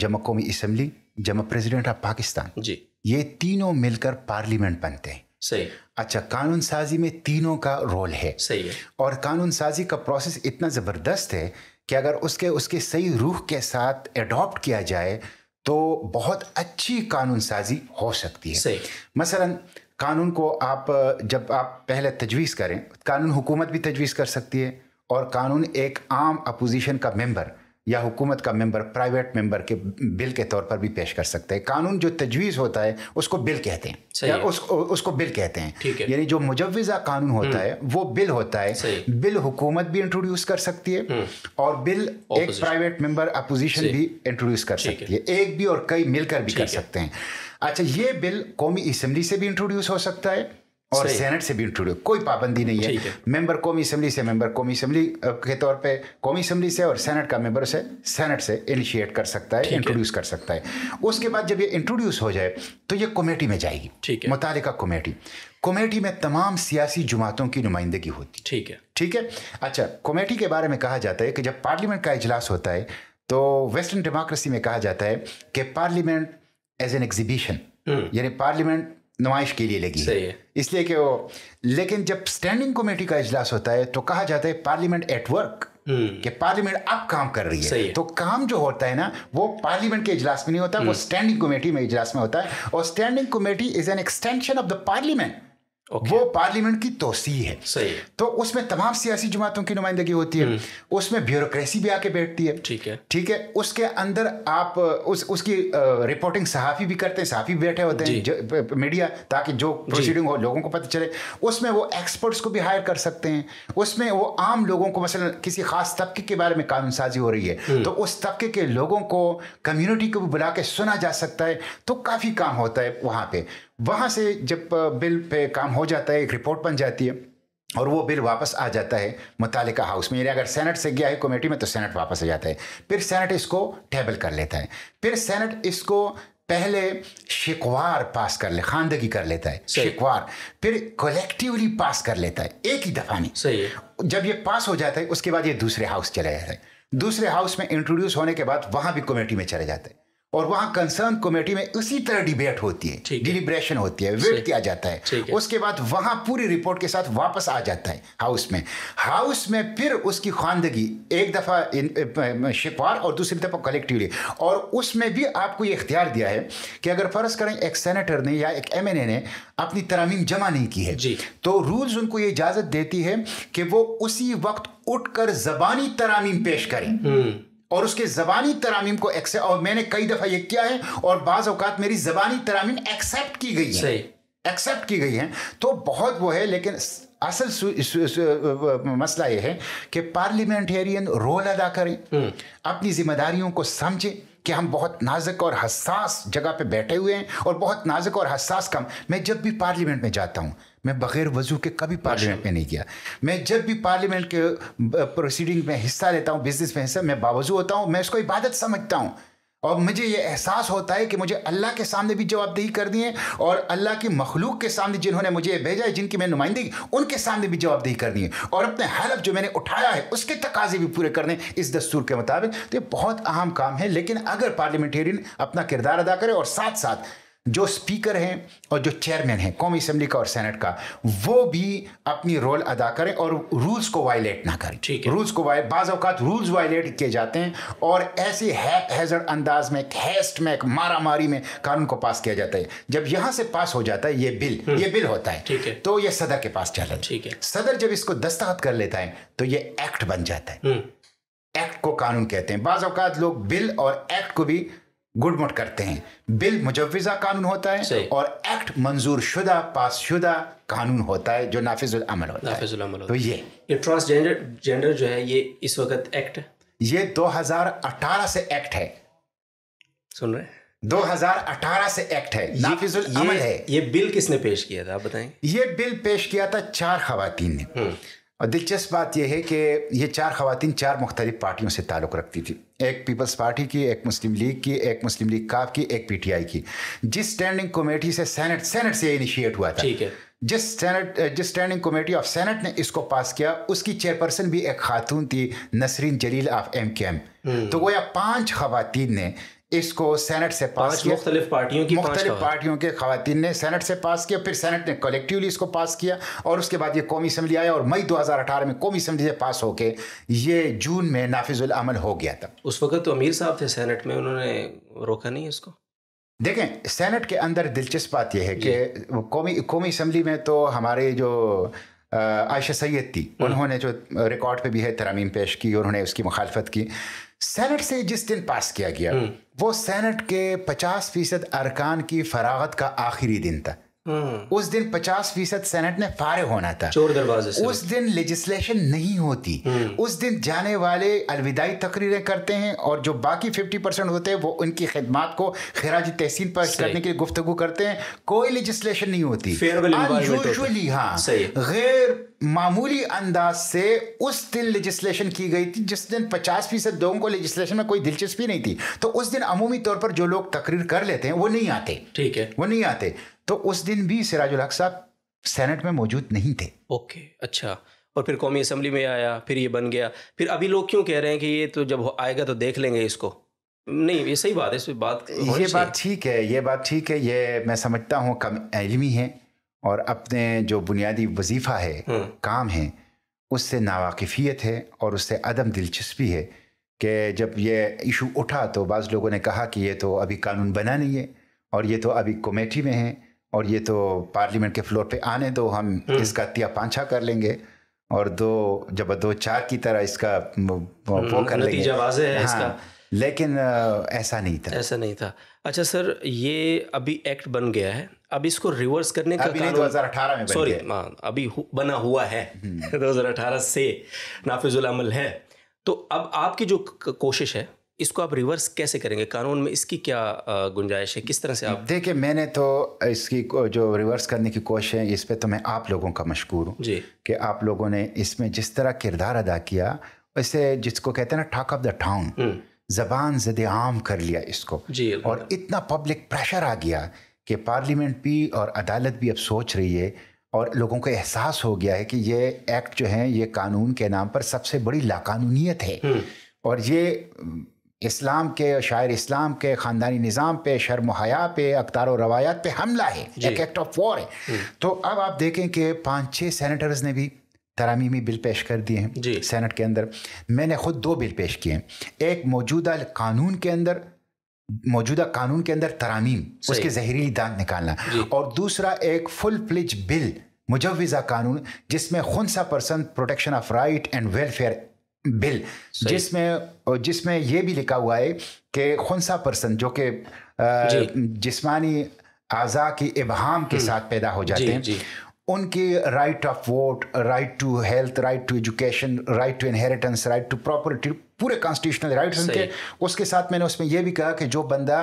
जमा कौमी असम्बली जमा प्रेसिडेंट ऑफ पाकिस्तान जी ये तीनों मिलकर पार्लियामेंट बनते हैं सही अच्छा कानून साजी में तीनों का रोल है सही है और कानून साजी का प्रोसेस इतना ज़बरदस्त है कि अगर उसके उसके सही रूह के साथ एडॉप्ट किया जाए तो बहुत अच्छी कानून साजी हो सकती है सही मसलन कानून को आप जब आप पहले तजवीज़ करें कानून हुकूमत भी तजवीज़ कर सकती है और कानून एक आम अपोजिशन का मेंबर या हुकूमत का मेंबर प्राइवेट मेंबर के बिल के तौर पर भी पेश कर सकते हैं कानून जो तजवीज़ होता है उसको बिल कहते हैं या है। उस, उसको बिल कहते हैं है। यानी जो मुजवजा कानून होता हम्म। है वो बिल होता है बिल हुकूमत भी इंट्रोड्यूस कर सकती है हम्म। और बिल एक प्राइवेट मेंबर अपोजिशन भी इंट्रोड्यूस कर सकती है एक भी और कई मिलकर भी कर सकते हैं अच्छा ये बिल कौमी इसम्बली से भी इंट्रोड्यूस हो सकता है और सेनेट से भी जुड़े कोई पाबंदी नहीं है, है। मेंबर कौमी असम्बली से मेंबर कौमी असम्बली के तौर पे कौमी असम्बली से और सेनेट का मेंबर से सेनेट से इनिशिएट कर सकता है इंट्रोड्यूस कर सकता है उसके बाद जब ये इंट्रोड्यूस हो जाए तो ये कमेटी में जाएगी ठीक है मुतल कमेटी कमेटी में तमाम सियासी जमातों की नुमाइंदगी होती है ठीक है ठीक है अच्छा कमेटी के बारे में कहा जाता है कि जब पार्लियामेंट का इजलास होता है तो वेस्टर्न डेमोक्रेसी में कहा जाता है कि पार्लियामेंट एज एन एग्जीबिशन यानी पार्लियामेंट नुमाइश के लिए लगी सही है इसलिए कि वो लेकिन जब स्टैंडिंग कमेटी का इजलास होता है तो कहा जाता है पार्लियामेंट एट वर्क कि पार्लियामेंट अब काम कर रही है।, है तो काम जो होता है ना वो पार्लियामेंट के इजलास में नहीं होता वो स्टैंडिंग हम्म। कमेटी में इजलास में होता है और standing committee is an extension of the parliament okay. वो पार्लियामेंट की तोसी है सही तो उसमें तमाम सियासी जमातों की नुमाइंदगी होती है हम्म। उसमें ब्यूरोक्रेसी भी आके बैठती है ठीक है ठीक है उसके अंदर आप उस उसकी रिपोर्टिंग सहाफ़ी भी करते हैं सहाफ़ी भी बैठे होते हैं मीडिया ताकि जो प्रोसीडिंग हो लोगों को पता चले उसमें वो एक्सपर्ट्स को भी हायर कर सकते हैं उसमें वो आम लोगों को मसलन किसी खास तबके के बारे में कानून साजी हो रही है हम्म। तो उस तबके के लोगों को कम्युनिटी को भी बुला के सुना जा सकता है तो काफ़ी काम होता है वहाँ पे वहाँ से जब बिल पे काम हो जाता है एक रिपोर्ट बन जाती है और वो बिल वापस आ जाता है मुतल हाउस में अगर सेनेट से गया है कमेटी में तो सेनेट वापस आ जाता है फिर सेनेट इसको टेबल कर लेता है फिर सेनेट इसको पहले शिकवार पास कर ले खानदगी कर लेता है शिकवार फिर कलेक्टिवली पास कर लेता है एक ही दफा नहीं सही जब ये पास हो जाता है उसके बाद ये दूसरे हाउस चले जाता है दूसरे हाउस में इंट्रोड्यूस होने के बाद वहाँ भी कमेटी में चले जाते हैं और वहाँ कंसर्न कमेटी में उसी तरह डिबेट होती है डिलीब्रेशन होती है वेट किया जाता है उसके बाद वहाँ पूरी रिपोर्ट के साथ वापस आ जाता है हाउस में हाउस में फिर उसकी खानदगी एक दफ़ा शिकवार और दूसरी दफ़ा कलेक्टिवली और उसमें भी आपको ये इख्तियार दिया है कि अगर फ़र्ज़ करें एक सेनेटर ने या एक एम ने अपनी तरामीम जमा नहीं की है तो रूल्स उनको ये इजाज़त देती है कि वो उसी वक्त उठकर जबानी तरामीम पेश करें हम्म। और उसके ज़बानी तरामीम को एक्सेप्ट और मैंने कई दफ़ा ये किया है और बाज़ अवकात मेरी ज़बानी तरामीम एक्सेप्ट की गई है एक्सेप्ट की गई है तो बहुत वो है लेकिन असल सु, सु, सु, मसला ये है कि पार्लियामेंटेरियन रोल अदा करें हम्म। अपनी जिम्मेदारियों को समझें कि हम बहुत नाजुक और हसास जगह पे बैठे हुए हैं और बहुत नाजुक और हसास काम मैं जब भी पार्लियामेंट में जाता हूँ मैं बगैर वजू के कभी पार्लियामेंट में नहीं गया मैं जब भी पार्लियामेंट के प्रोसीडिंग में हिस्सा लेता हूँ बिजनेस में हिस्सा मैं बावजू होता हूँ मैं उसको इबादत समझता हूँ और मुझे ये एहसास होता है कि मुझे अल्लाह के सामने भी जवाबदेही दी है और अल्लाह की मखलूक के सामने जिन्होंने मुझे भेजा है जिनकी मैं नुमाइंदगी उनके सामने भी जवाबदेही कर दी है और अपने हलफ जो मैंने उठाया है उसके तकाजे भी पूरे करने इस दस्तूर के मुताबिक तो ये बहुत अहम काम है लेकिन अगर पार्लियामेंटेरियन अपना किरदार अदा करे और साथ साथ जो स्पीकर हैं और जो चेयरमैन हैं कौमी असम्बली का और सेनेट का वो भी अपनी रोल अदा करें और रूल्स को वायलेट ना करें ठीक है रूल्स को वाय बाज़ात रूल्स वायलेट किए जाते हैं और ऐसे हैप हैजर अंदाज में एक हैस्ट में एक मारा मारी में कानून को पास किया जाता है जब यहाँ से पास हो जाता है ये बिल हम्म। ये बिल होता है ठीक है तो ये सदर के पास चला ठीक है सदर जब इसको दस्तखत कर लेता है तो ये एक्ट बन जाता है एक्ट हम्म। को कानून कहते हैं बाज़ात लोग बिल और एक्ट को भी गुडमुट करते हैं बिल मुजवजा कानून होता है और एक्ट मंजूर शुदा पास शुदा कानून होता है जो नाफिजुल अमल होता है तो ये ट्रांसजेंडर जेंडर जो है ये इस वक्त एक्ट ये 2018 से एक्ट है सुन रहे 2018 से एक्ट है नाफिजुल अमल है ये बिल किसने पेश किया था आप बताएं ये बिल पेश किया था चार खातन ने हम्म। और दिलचस्प बात यह है कि ये चार खातन चार मुख्तलिफ पार्टियों से ताल्लुक़ रखती थी एक पीपल्स पार्टी की एक मुस्लिम लीग की एक मुस्लिम लीग काफ की एक पी टी आई की जिस स्टैंडिंग कमेटी से सेनेट सैनट से इनिशिएट हुआ था ठीक है जिस सैनट जिस स्टैंडिंग कमेटी ऑफ सैनट ने इसको पास किया उसकी चेयरपर्सन भी एक खातून थी Nasreen Jalil of M Q M तो गोया पांच खातन ने इसको सेनेट से पास किया मुख्तलिफ पार्टियों की मुख्तलिफ पार्टियों के खातन ने सेनेट से पास किया फिर सेनेट ने कलेक्टिवली इसको पास किया और उसके बाद ये कौमी असम्बली आया और मई 2018 में कौमी असम्बली से पास होकर ये जून में नाफिजुलमल हो गया था उस वक्त तो अमीर साहब थे सेनेट में उन्होंने रोका नहीं इसको देखें सेनेट के अंदर दिलचस्प बात यह है कि कौमी कौमी असम्बली में तो हमारे जो आयशा सैद थी हम्म। उन्होंने जो रिकॉर्ड पे भी है तरामीम पेश की उन्होंने उसकी मुखालफत की सेनेट से जिस दिन पास किया गया हम्म। वो सेनेट के पचास फीसद अरकान की फरागत का आखिरी दिन था हम्म। उस दिन पचास फीसद सेनेट ने फारे होना था चोर दरवाजे से उस दिन लेजिस्लेशन नहीं होती हम्म। उस दिन जाने वाले अलविदाई तकरीरें करते हैं और जो बाकी फिफ्टी परसेंट होते हैं वो उनकी खदमात को खराज तहसीन पर करने के लिए गुफ्तु करते हैं कोई लेजिस्लेशन नहीं होती हाँ गैर मामूली अंदाज से उस दिन लेजिस्लेशन की गई थी जिस दिन 50 फीसद लोगों को लेजिस्लेशन में कोई दिलचस्पी नहीं थी तो उस दिन अमूमी तौर पर जो लोग तकरीर कर लेते हैं वो नहीं आते ठीक है वो नहीं आते तो उस दिन भी सिराजुल हक साहब सेनेट में मौजूद नहीं थे ओके अच्छा और फिर कौमी असम्बली में आया फिर ये बन गया फिर अभी लोग क्यों कह रहे हैं कि ये तो जब आएगा तो देख लेंगे इसको नहीं ये सही बात है इस बात ये बात ठीक है ये बात ठीक है ये मैं समझता हूँ कम एलमी है और अपने जो बुनियादी वजीफ़ा है हम्म। काम है उससे नावाकफियत है और उससे अदम दिलचस्पी है कि जब ये इशू उठा तो बाज़ लोगों ने कहा कि ये तो अभी कानून बना नहीं है और ये तो अभी कमेटी में है और ये तो पार्लियामेंट के फ्लोर पे आने दो हम हम्म। इसका तिया पांछा कर लेंगे और दो जब दो चार की तरह इसका हम्म, वो कर लेंगे वाजे है हाँ, इसका लेकिन ऐसा नहीं था ऐसा नहीं था अच्छा सर ये अभी एक्ट बन गया है अब इसको रिवर्स करने का अभी दो हजार अठारह में सॉरी हाँ, अभी हु, बना हुआ है हम्म। दो हजार अठारह से नाफिजुल अमल है तो अब आपकी जो कोशिश है इसको आप रिवर्स कैसे करेंगे कानून में इसकी क्या गुंजाइश है किस तरह से आप देखिए मैंने तो इसकी जो रिवर्स करने की कोशिश है इस पर तो मैं आप लोगों का मशहूर हूँ जी कि आप लोगों ने इसमें जिस तरह किरदार अदा किया वैसे जिसको कहते हैं ना ठाक ऑफ द टाउन जबान जद आम कर लिया इसको और इतना पब्लिक प्रेशर आ गया कि पार्लियामेंट भी और अदालत भी अब सोच रही है और लोगों को एहसास हो गया है कि ये एक्ट जो है ये कानून के नाम पर सबसे बड़ी लाकानूनीत है हम्म। और ये इस्लाम के शायर इस्लाम के ख़ानदानी निज़ाम पे शर्म हया पे अख्तार और रवायात पे हमला है एक एक्ट ऑफ वॉर है हम्म। तो अब आप देखें कि पाँच छः सेनेटर्स ने भी तरामीमी बिल पेश कर दिए हैं सेनेट के अंदर मैंने ख़ुद दो बिल पेश किए हैं एक मौजूदा कानून के अंदर मौजूदा कानून के अंदर तरामीम उसके जहरीली दांत निकालना और दूसरा एक फुल फ्लिज बिल मुजवजा कानून जिसमें खुनसा person protection of right and welfare bill जिसमें जिसमें यह भी लिखा हुआ है कि खुनसा पर्सन जो कि जिसमानी आजा की इबहम के हम्म। साथ पैदा हो जाते हैं उनके right of vote right to health right to education right to inheritance right to property पूरे कॉन्स्टिट्यूशनल राइट उनके उसके साथ मैंने उसमें यह भी कहा कि जो बंदा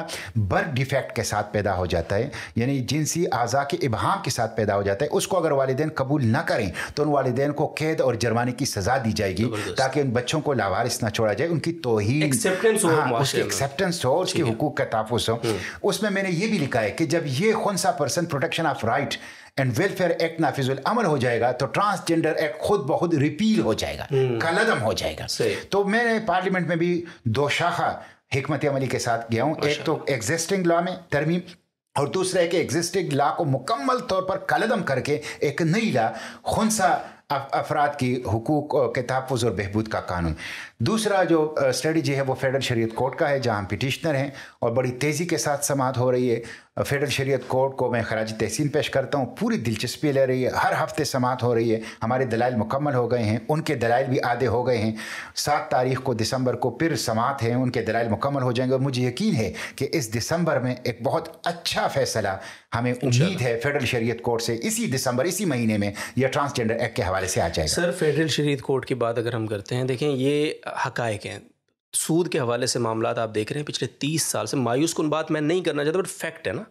बर्थ डिफेक्ट के साथ पैदा हो जाता है यानी जिनसी आज़ा के इबहम के साथ पैदा हो जाता है उसको अगर वालदे कबूल ना करें तो उन वालदेन को कैद और जुर्माने की सज़ा दी जाएगी ताकि उन बच्चों को लावारिस ना छोड़ा जाए उनकी तोहही एक्सेप्टेंस हाँ, उसकी एक्सेप्टेंस हो उसके हकूक़ का तहफ़ हो हम्म। उसमें मैंने ये भी लिखा है कि जब ये खुनसा person protection of right and welfare act नाफिजुल अमल हो जाएगा तो ट्रांसजेंडर एक्ट खुद ब खुद रिपील हो जाएगा कलदम हो जाएगा तो मैंने पार्लियामेंट में भी दो शाखा हमत अमली के साथ गया हूँ एक तो एग्जिस्टिंग लॉ में तरमीम और दूसरा है कि एग्जिस्टिंग लॉ को मुकम्मल तौर पर कलदम करके एक नई ला खुनसा अफराद की हकूक के तहफ़ और बहबूद का कानून दूसरा जो स्टडी स्ट्रेटजी है वो फेडरल शरीत कोर्ट का है जहाँ पिटिशनर हैं और बड़ी तेज़ी के साथ समाप्त हो रही है फेडरल शरीयत कोर्ट को मैं खराज तहसील पेश करता हूँ पूरी दिलचस्पी ले रही है हर हफ्ते समात हो रही है हमारे दलाइल मुकम्मल हो गए हैं उनके दलाइल भी आधे हो गए हैं सात तारीख को दिसंबर को फिर समात हैं उनके दलाइल मुकम्मल हो जाएंगे और मुझे यकीन है कि इस दिसंबर में एक बहुत अच्छा फैसला हमें अच्छा। उम्मीद है फेडरल शरीयत कोर्ट से इसी दिसंबर इसी महीने में यह ट्रांसजेंडर एक्ट के हवाले से आ जाएगा सर फेडरल शरीयत कोर्ट की बात अगर हम करते हैं देखें ये हकायक हैं सूद के हवाले से मामला आप देख रहे हैं पिछले तीस साल से मायूस कन बात मैं नहीं करना चाहता बट फैक्ट है ना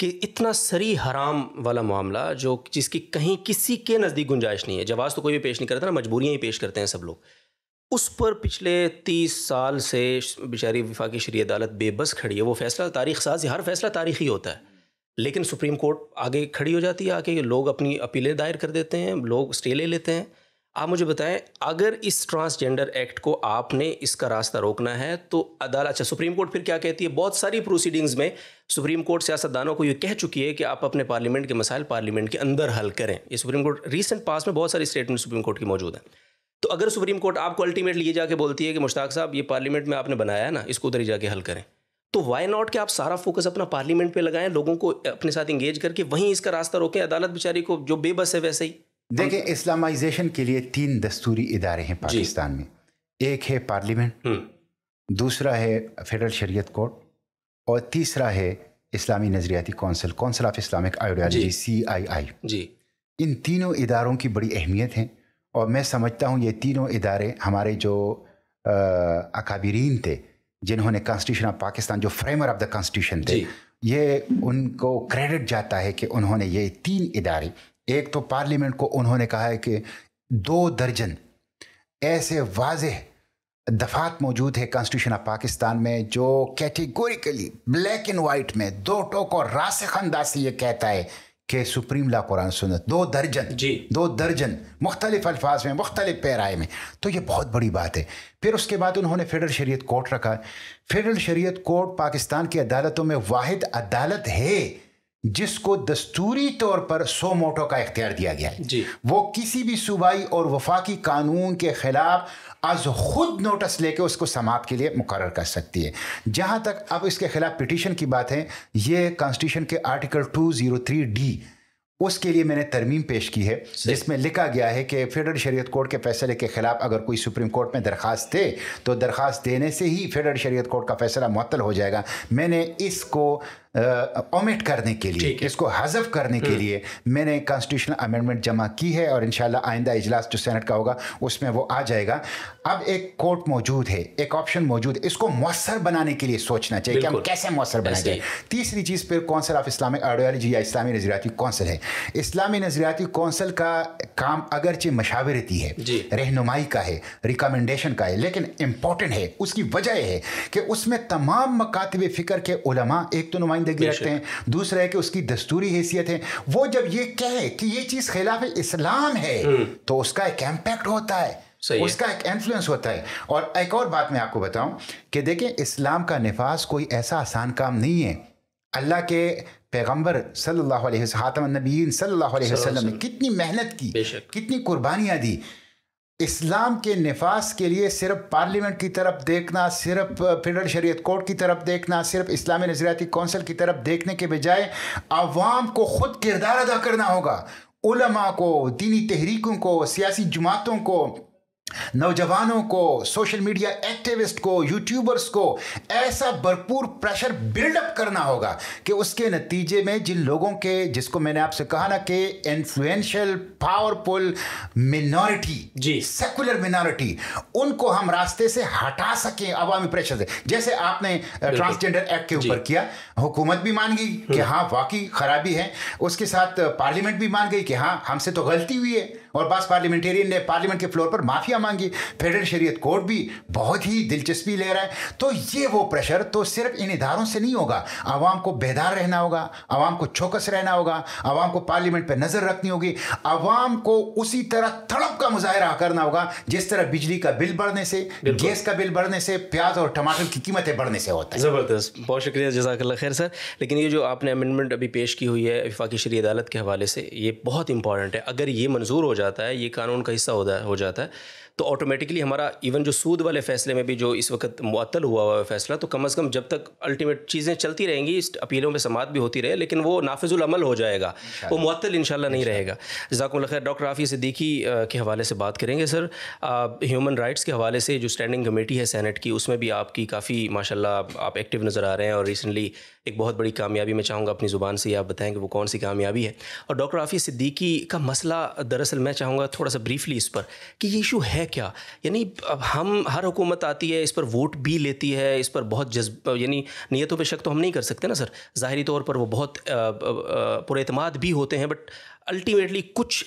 कि इतना सरी हराम वाला मामला जो जिसकी कहीं किसी के नज़दीक गुंजाइश नहीं है जवाब तो कोई भी पेश नहीं करता ना मजबूरियाँ ही पेश करते हैं सब लोग उस पर पिछले तीस साल से बेचारी विफाकी शरी अदालत बेबस खड़ी है वो फैसला तारीख साज हर फैसला तारीखी होता है लेकिन सुप्रीम कोर्ट आगे खड़ी हो जाती है आके लोग अपनी अपीलें दायर कर देते हैं लोग स्टे ले लेते हैं आप मुझे बताएं अगर इस ट्रांसजेंडर एक्ट को आपने इसका रास्ता रोकना है तो अदालत अच्छा सुप्रीम कोर्ट फिर क्या कहती है बहुत सारी प्रोसीडिंग्स में सुप्रीम कोर्ट सियासतदानों को ये कह चुकी है कि आप अपने पार्लियामेंट के मसाइल पार्लियामेंट के अंदर हल करें ये सुप्रीम कोर्ट रिसेंट पास में बहुत सारी स्टेटमेंट सुप्रीम कोर्ट की मौजूद है तो अगर सुप्रीम कोर्ट आपको अल्टीमेटली ये जाके बोलती है कि मुश्ताक साहब ये पार्लियामेंट में आपने बनाया है ना इसको उधर ही जाके हल करें तो वाई नॉट कि आप सारा फोकस अपना पार्लियामेंट पे लगाएं लोगों को अपने साथ इंगेज करके वहीं इसका रास्ता रोकें अदालत बेचारी को जो बेबस है वैसे ही देखिए इस्लामाइजेशन के लिए तीन दस्तूरी इदारे हैं पाकिस्तान में एक है पार्लियामेंट हम्म। दूसरा है फेडरल शरीयत कोर्ट और तीसरा है इस्लामी नज़रियाती council council of Islamic ideology C I I जी इन तीनों इदारों की बड़ी अहमियत है और मैं समझता हूँ ये तीनों इदारे हमारे जो अकाबरीन थे जिन्होंने कॉन्स्टिट्यूशन ऑफ पाकिस्तान जो फ्रेमर ऑफ द कॉन्स्टिट्यूशन थे ये उनको क्रेडिट जाता है कि उन्होंने ये तीन इदारे एक तो पार्लियामेंट को उन्होंने कहा है कि दो दर्जन ऐसे वाज दफात मौजूद है कॉन्स्टिट्यूशन ऑफ पाकिस्तान में जो कैटेगोरिकली ब्लैक एंड वाइट में दो टोक और रासख से यह कहता है कि सुप्रीम ला कुरान सुनत दो दर्जन जी दो दर्जन मुख्तलिफ अल्फाज में मुख्तलिफ पैराए में तो ये बहुत बड़ी बात है फिर उसके बाद उन्होंने फेडरल शरीत कोर्ट रखा फेडरल शरीत कोर्ट पाकिस्तान की अदालतों में वाद अदालत है जिसको दस्तूरी तौर पर सो मोटो का इख्तियार दिया गया है जी। वो किसी भी सूबाई और वफाकी कानून के खिलाफ आज खुद नोटिस लेके उसको समाप्त के लिए मुकर कर सकती है जहाँ तक अब इसके खिलाफ पिटिशन की बात है ये कॉन्स्टिट्यूशन के article two zero three D उसके लिए मैंने तरमीम पेश की है जिसमें लिखा गया है कि फेडरल शरीयत कोर्ट के फैसले के ख़िलाफ़ अगर कोई सुप्रीम कोर्ट में दरख्वास्त दे तो दरख्वास्त देने से ही फेडरल शरीयत कोर्ट का फैसला मअतल हो जाएगा मैंने इसको ऑमिट करने के लिए इसको हजफ करने के हम्म। लिए मैंने कॉन्स्टिट्यूशनल अमेंडमेंट जमा की है और इंशाल्लाह आइंदा इजलास जो सेनेट का होगा उसमें वो आ जाएगा अब एक कोर्ट मौजूद है एक ऑप्शन मौजूद है इसको मौसर बनाने के लिए सोचना चाहिए कि हम कैसे मौसर बनाए जाए तीसरी चीज़ फिर कौंसल ऑफ इस्लामिक आइडियोलॉजी या इस्लामी नजरियाती कौंसल है इस्लामी नजरियाती कौंसल का काम अगरचे मशावरती है रहनुमाई का है रिकमेंडेशन का है लेकिन इम्पॉर्टेंट है उसकी वजह है कि उसमें तमाम मकातब फ़िक्र के उलमा एक तो नुमाई नुमाइंदगी रखते हैं दूसरा है कि उसकी दस्तूरी हैसियत है वो जब ये कहे कि ये चीज़ खिलाफ इस्लाम है हम्म। तो उसका एक इम्पैक्ट होता है सही उसका है। एक इन्फ्लुएंस होता है और एक और बात मैं आपको बताऊं कि देखें इस्लाम का नफाज कोई ऐसा आसान काम नहीं है अल्लाह के पैगंबर सल्लल्लाहु अलैहि वसल्लम हातम नबीन सल्लल्लाहु अलैहि वसल्लम ने कितनी मेहनत की कितनी कुर्बानियाँ दी इस्लाम के नफाज के लिए सिर्फ पार्लियामेंट की तरफ देखना सिर्फ फेडरल शरीयत कोर्ट की तरफ देखना सिर्फ इस्लामी नजरियाती कौंसिल की तरफ देखने के बजाय आवाम को ख़ुद किरदार अदा करना होगा उलमा को दीनी तहरीकों को सियासी जमातों को नौजवानों को सोशल मीडिया एक्टिविस्ट को यूट्यूबर्स को ऐसा भरपूर प्रेशर बिल्डअप करना होगा कि उसके नतीजे में जिन लोगों के जिसको मैंने आपसे कहा ना कि इन्फ्लुएंशियल पावरफुल मिनोरिटी जी सेकुलर मिनॉरिटी उनको हम रास्ते से हटा सकें अवामी प्रेशर से जैसे आपने ट्रांसजेंडर एक्ट के ऊपर किया हुकूमत भी मान गई कि हम्म। हाँ वाकई खराबी है उसके साथ पार्लियामेंट भी मान गई कि हाँ हमसे तो गलती हुई है और बास पार्लियामेंटेरियन ने पार्लियामेंट के फ्लोर पर माफ़िया मांगी फेडरल शरीयत कोर्ट भी बहुत ही दिलचस्पी ले रहा है तो ये वो प्रेशर तो सिर्फ इन इधारों से नहीं होगा आवाम को बेदार रहना होगा आवाम को चौकस रहना होगा आवाम को पार्लियामेंट पर नज़र रखनी होगी आवाम को उसी तरह तड़प का मुजाहरा करना होगा जिस तरह बिजली का बिल बढ़ने से गैस का बिल बढ़ने से प्याज और टमाटर की कीमतें बढ़ने से होता है ज़बरदस्त बहुत शुक्रिया जजाक खैर सर लेकिन ये जो आपने अमेंडमेंट अभी पेश की हुई है विफाकी शरी अदालत के हवाले से ये बहुत इंपॉर्टेंट है अगर ये मंजूर हो जाता है ये कानून का हिस्सा हो, हो जाता है तो ऑटोमेटिकली हमारा इवन जो सूद वाले फैसले में भी जो इस वक्त मअतल हुआ हुआ है फैसला तो कम अज़ कम जब तक अल्टीमेट चीज़ें चलती रहेंगी इस अपीलों में समात भी होती रहे लेकिन वो नाफिजुलमल हो जाएगा वो मअतल इन नहीं रहेगा जजाकल खैर डॉक्टर आफ़ी सिद्दीकी के हवाले से बात करेंगे सर ह्यूमन राइट्स के हवाले से जो स्टैंडिंग कमेटी है सैनट की उसमें भी आपकी काफ़ी माशा आप एक्टिव नज़र आ रहे हैं और रिसेंटली एक बहुत बड़ी कामयाबी मैं चाहूँगा अपनी ज़ुबान से आप बताएं कि वो कौन सी कामयाबी है और डॉक्टर आफ़ी सिद्दीकी का मसला दरअसल मैं चाहूँगा थोड़ा सा ब्रीफली इस पर कि ये इशू है क्या यानी अब हम हर हुकूमत आती है इस पर वोट भी लेती है इस पर बहुत जज्ब यानी नीयतों पर शक तो हम नहीं कर सकते ना सर ज़ाहरी तौर पर वो बहुत पुरमाद भी होते हैं बट अल्टीमेटली कुछ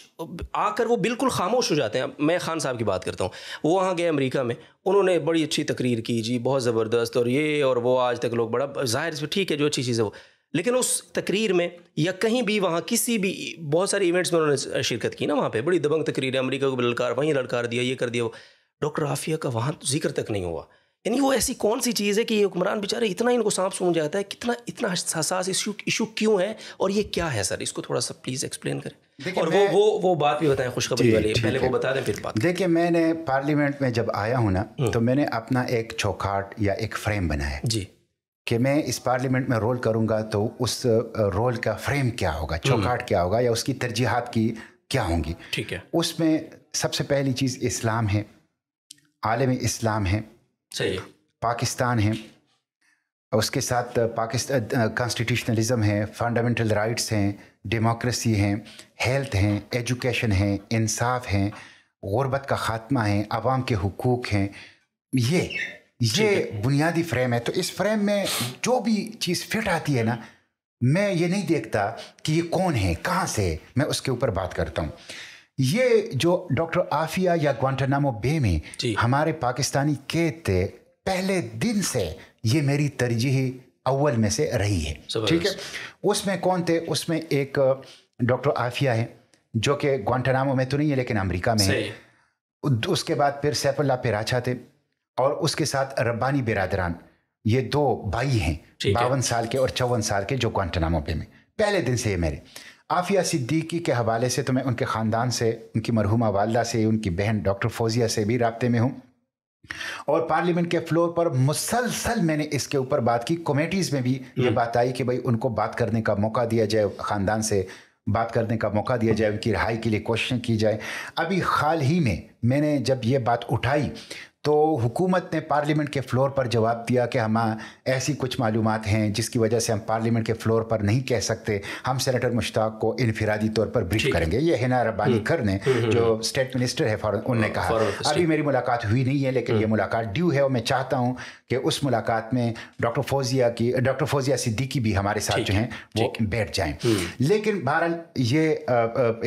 आकर वो बिल्कुल खामोश हो जाते हैं मैं खान साहब की बात करता हूँ वो वहाँ गए अमेरिका में उन्होंने बड़ी अच्छी तकरीर की जी बहुत ज़बरदस्त और ये और वो आज तक लोग बड़ा जाहिर ठीक है जो अच्छी चीज़ है वो लेकिन उस तकरीर में या कहीं भी वहाँ किसी भी बहुत सारे इवेंट्स में उन्होंने शिरकत की ना वहाँ पर बड़ी दबंग तकरीर है अमरीका को ललकार वहीं ललकार दिया ये कर दिया वो डॉक्टर आफिया का वहाँ जिक्र तक नहीं हुआ यानी वो ऐसी कौन सी चीज़ है कि ये हुक्मरान बेचारे इतना इनको सांप सुन जाता है कितना इतना हसास इशू इशू क्यों है और ये क्या है सर इसको थोड़ा सा प्लीज़ एक्सप्लेन करें और वो वो वो बात भी बताएं खुशखबरी वाली पहले वो बता दें फिर बात देखिए मैंने पार्लियामेंट में जब आया हूँ ना हम्म। तो मैंने अपना एक चौखाट या एक फ्रेम बनाया जी कि मैं इस पार्लियामेंट में रोल करूंगा तो उस रोल का फ्रेम क्या होगा हम्म। चौकाट क्या होगा या उसकी तरजीहत की क्या होंगी ठीक है उसमें सबसे पहली चीज़ इस्लाम है आलम इस्लाम है सही पाकिस्तान है उसके साथ पाकिस्तान कॉन्स्टिट्यूशनलिज्म है फंडामेंटल राइट्स हैं डेमोक्रेसी हैं हेल्थ हैं एजुकेशन है इंसाफ हैं गुरबत का ख़ात्मा है आवाम के हकूक़ हैं ये ये बुनियादी फ्रेम है तो इस फ्रेम में जो भी चीज़ फिट आती है ना मैं ये नहीं देखता कि ये कौन है कहाँ से मैं उसके ऊपर बात करता हूँ ये जो डॉक्टर आफिया या ग्वान्टानामो बे में हमारे पाकिस्तानी के थे पहले दिन से ये मेरी तरजीह अव्वल में से रही है ठीक है उसमें कौन थे उसमें एक डॉक्टर आफिया है जो कि ग्वान्टानामो में तो नहीं है लेकिन अमेरिका में है उसके बाद फिर सैफुल्ला पेराछा थे और उसके साथ रब्बानी बिरादरान ये दो भाई हैं बावन साल के और चौवन साल के जो क्वांटनामो पे में पहले दिन से ये मेरे आफिया सिद्दीकी के हवाले से तो मैं उनके ख़ानदान से उनकी मरहुमा वालदा से उनकी बहन डॉक्टर फौजिया से भी रबते में हूँ और पार्लियामेंट के फ्लोर पर मुसलसल मैंने इसके ऊपर बात की कमेटीज़ में भी ये हम्म। बात आई कि भाई उनको बात करने का मौका दिया जाए ख़ानदान से बात करने का मौका दिया जाए उनकी रहाई के लिए कोशिश की जाए अभी हाल ही में मैंने जब ये बात उठाई तो हुकूमत ने पार्लियामेंट के फ्लोर पर जवाब दिया कि हम ऐसी कुछ मालूम हैं जिसकी वजह से हम पार्लियामेंट के फ्लोर पर नहीं कह सकते हम सेनेटर मुश्ताक को इनफरादी तौर पर ब्रीफ करेंगे ये हिना रब्बानी हम्म। खर ने हम्म, हम्म, जो स्टेट मिनिस्टर है फ़ौरन उनने कहा अभी मेरी मुलाकात हुई नहीं है लेकिन ये मुलाकात ड्यू है और मैं चाहता हूँ कि उस मुलाकात में डॉक्टर फौजिया की डॉक्टर फौजिया सिद्दीकी भी हमारे साथ जो हैं वो बैठ जाएँ लेकिन बहरहाल ये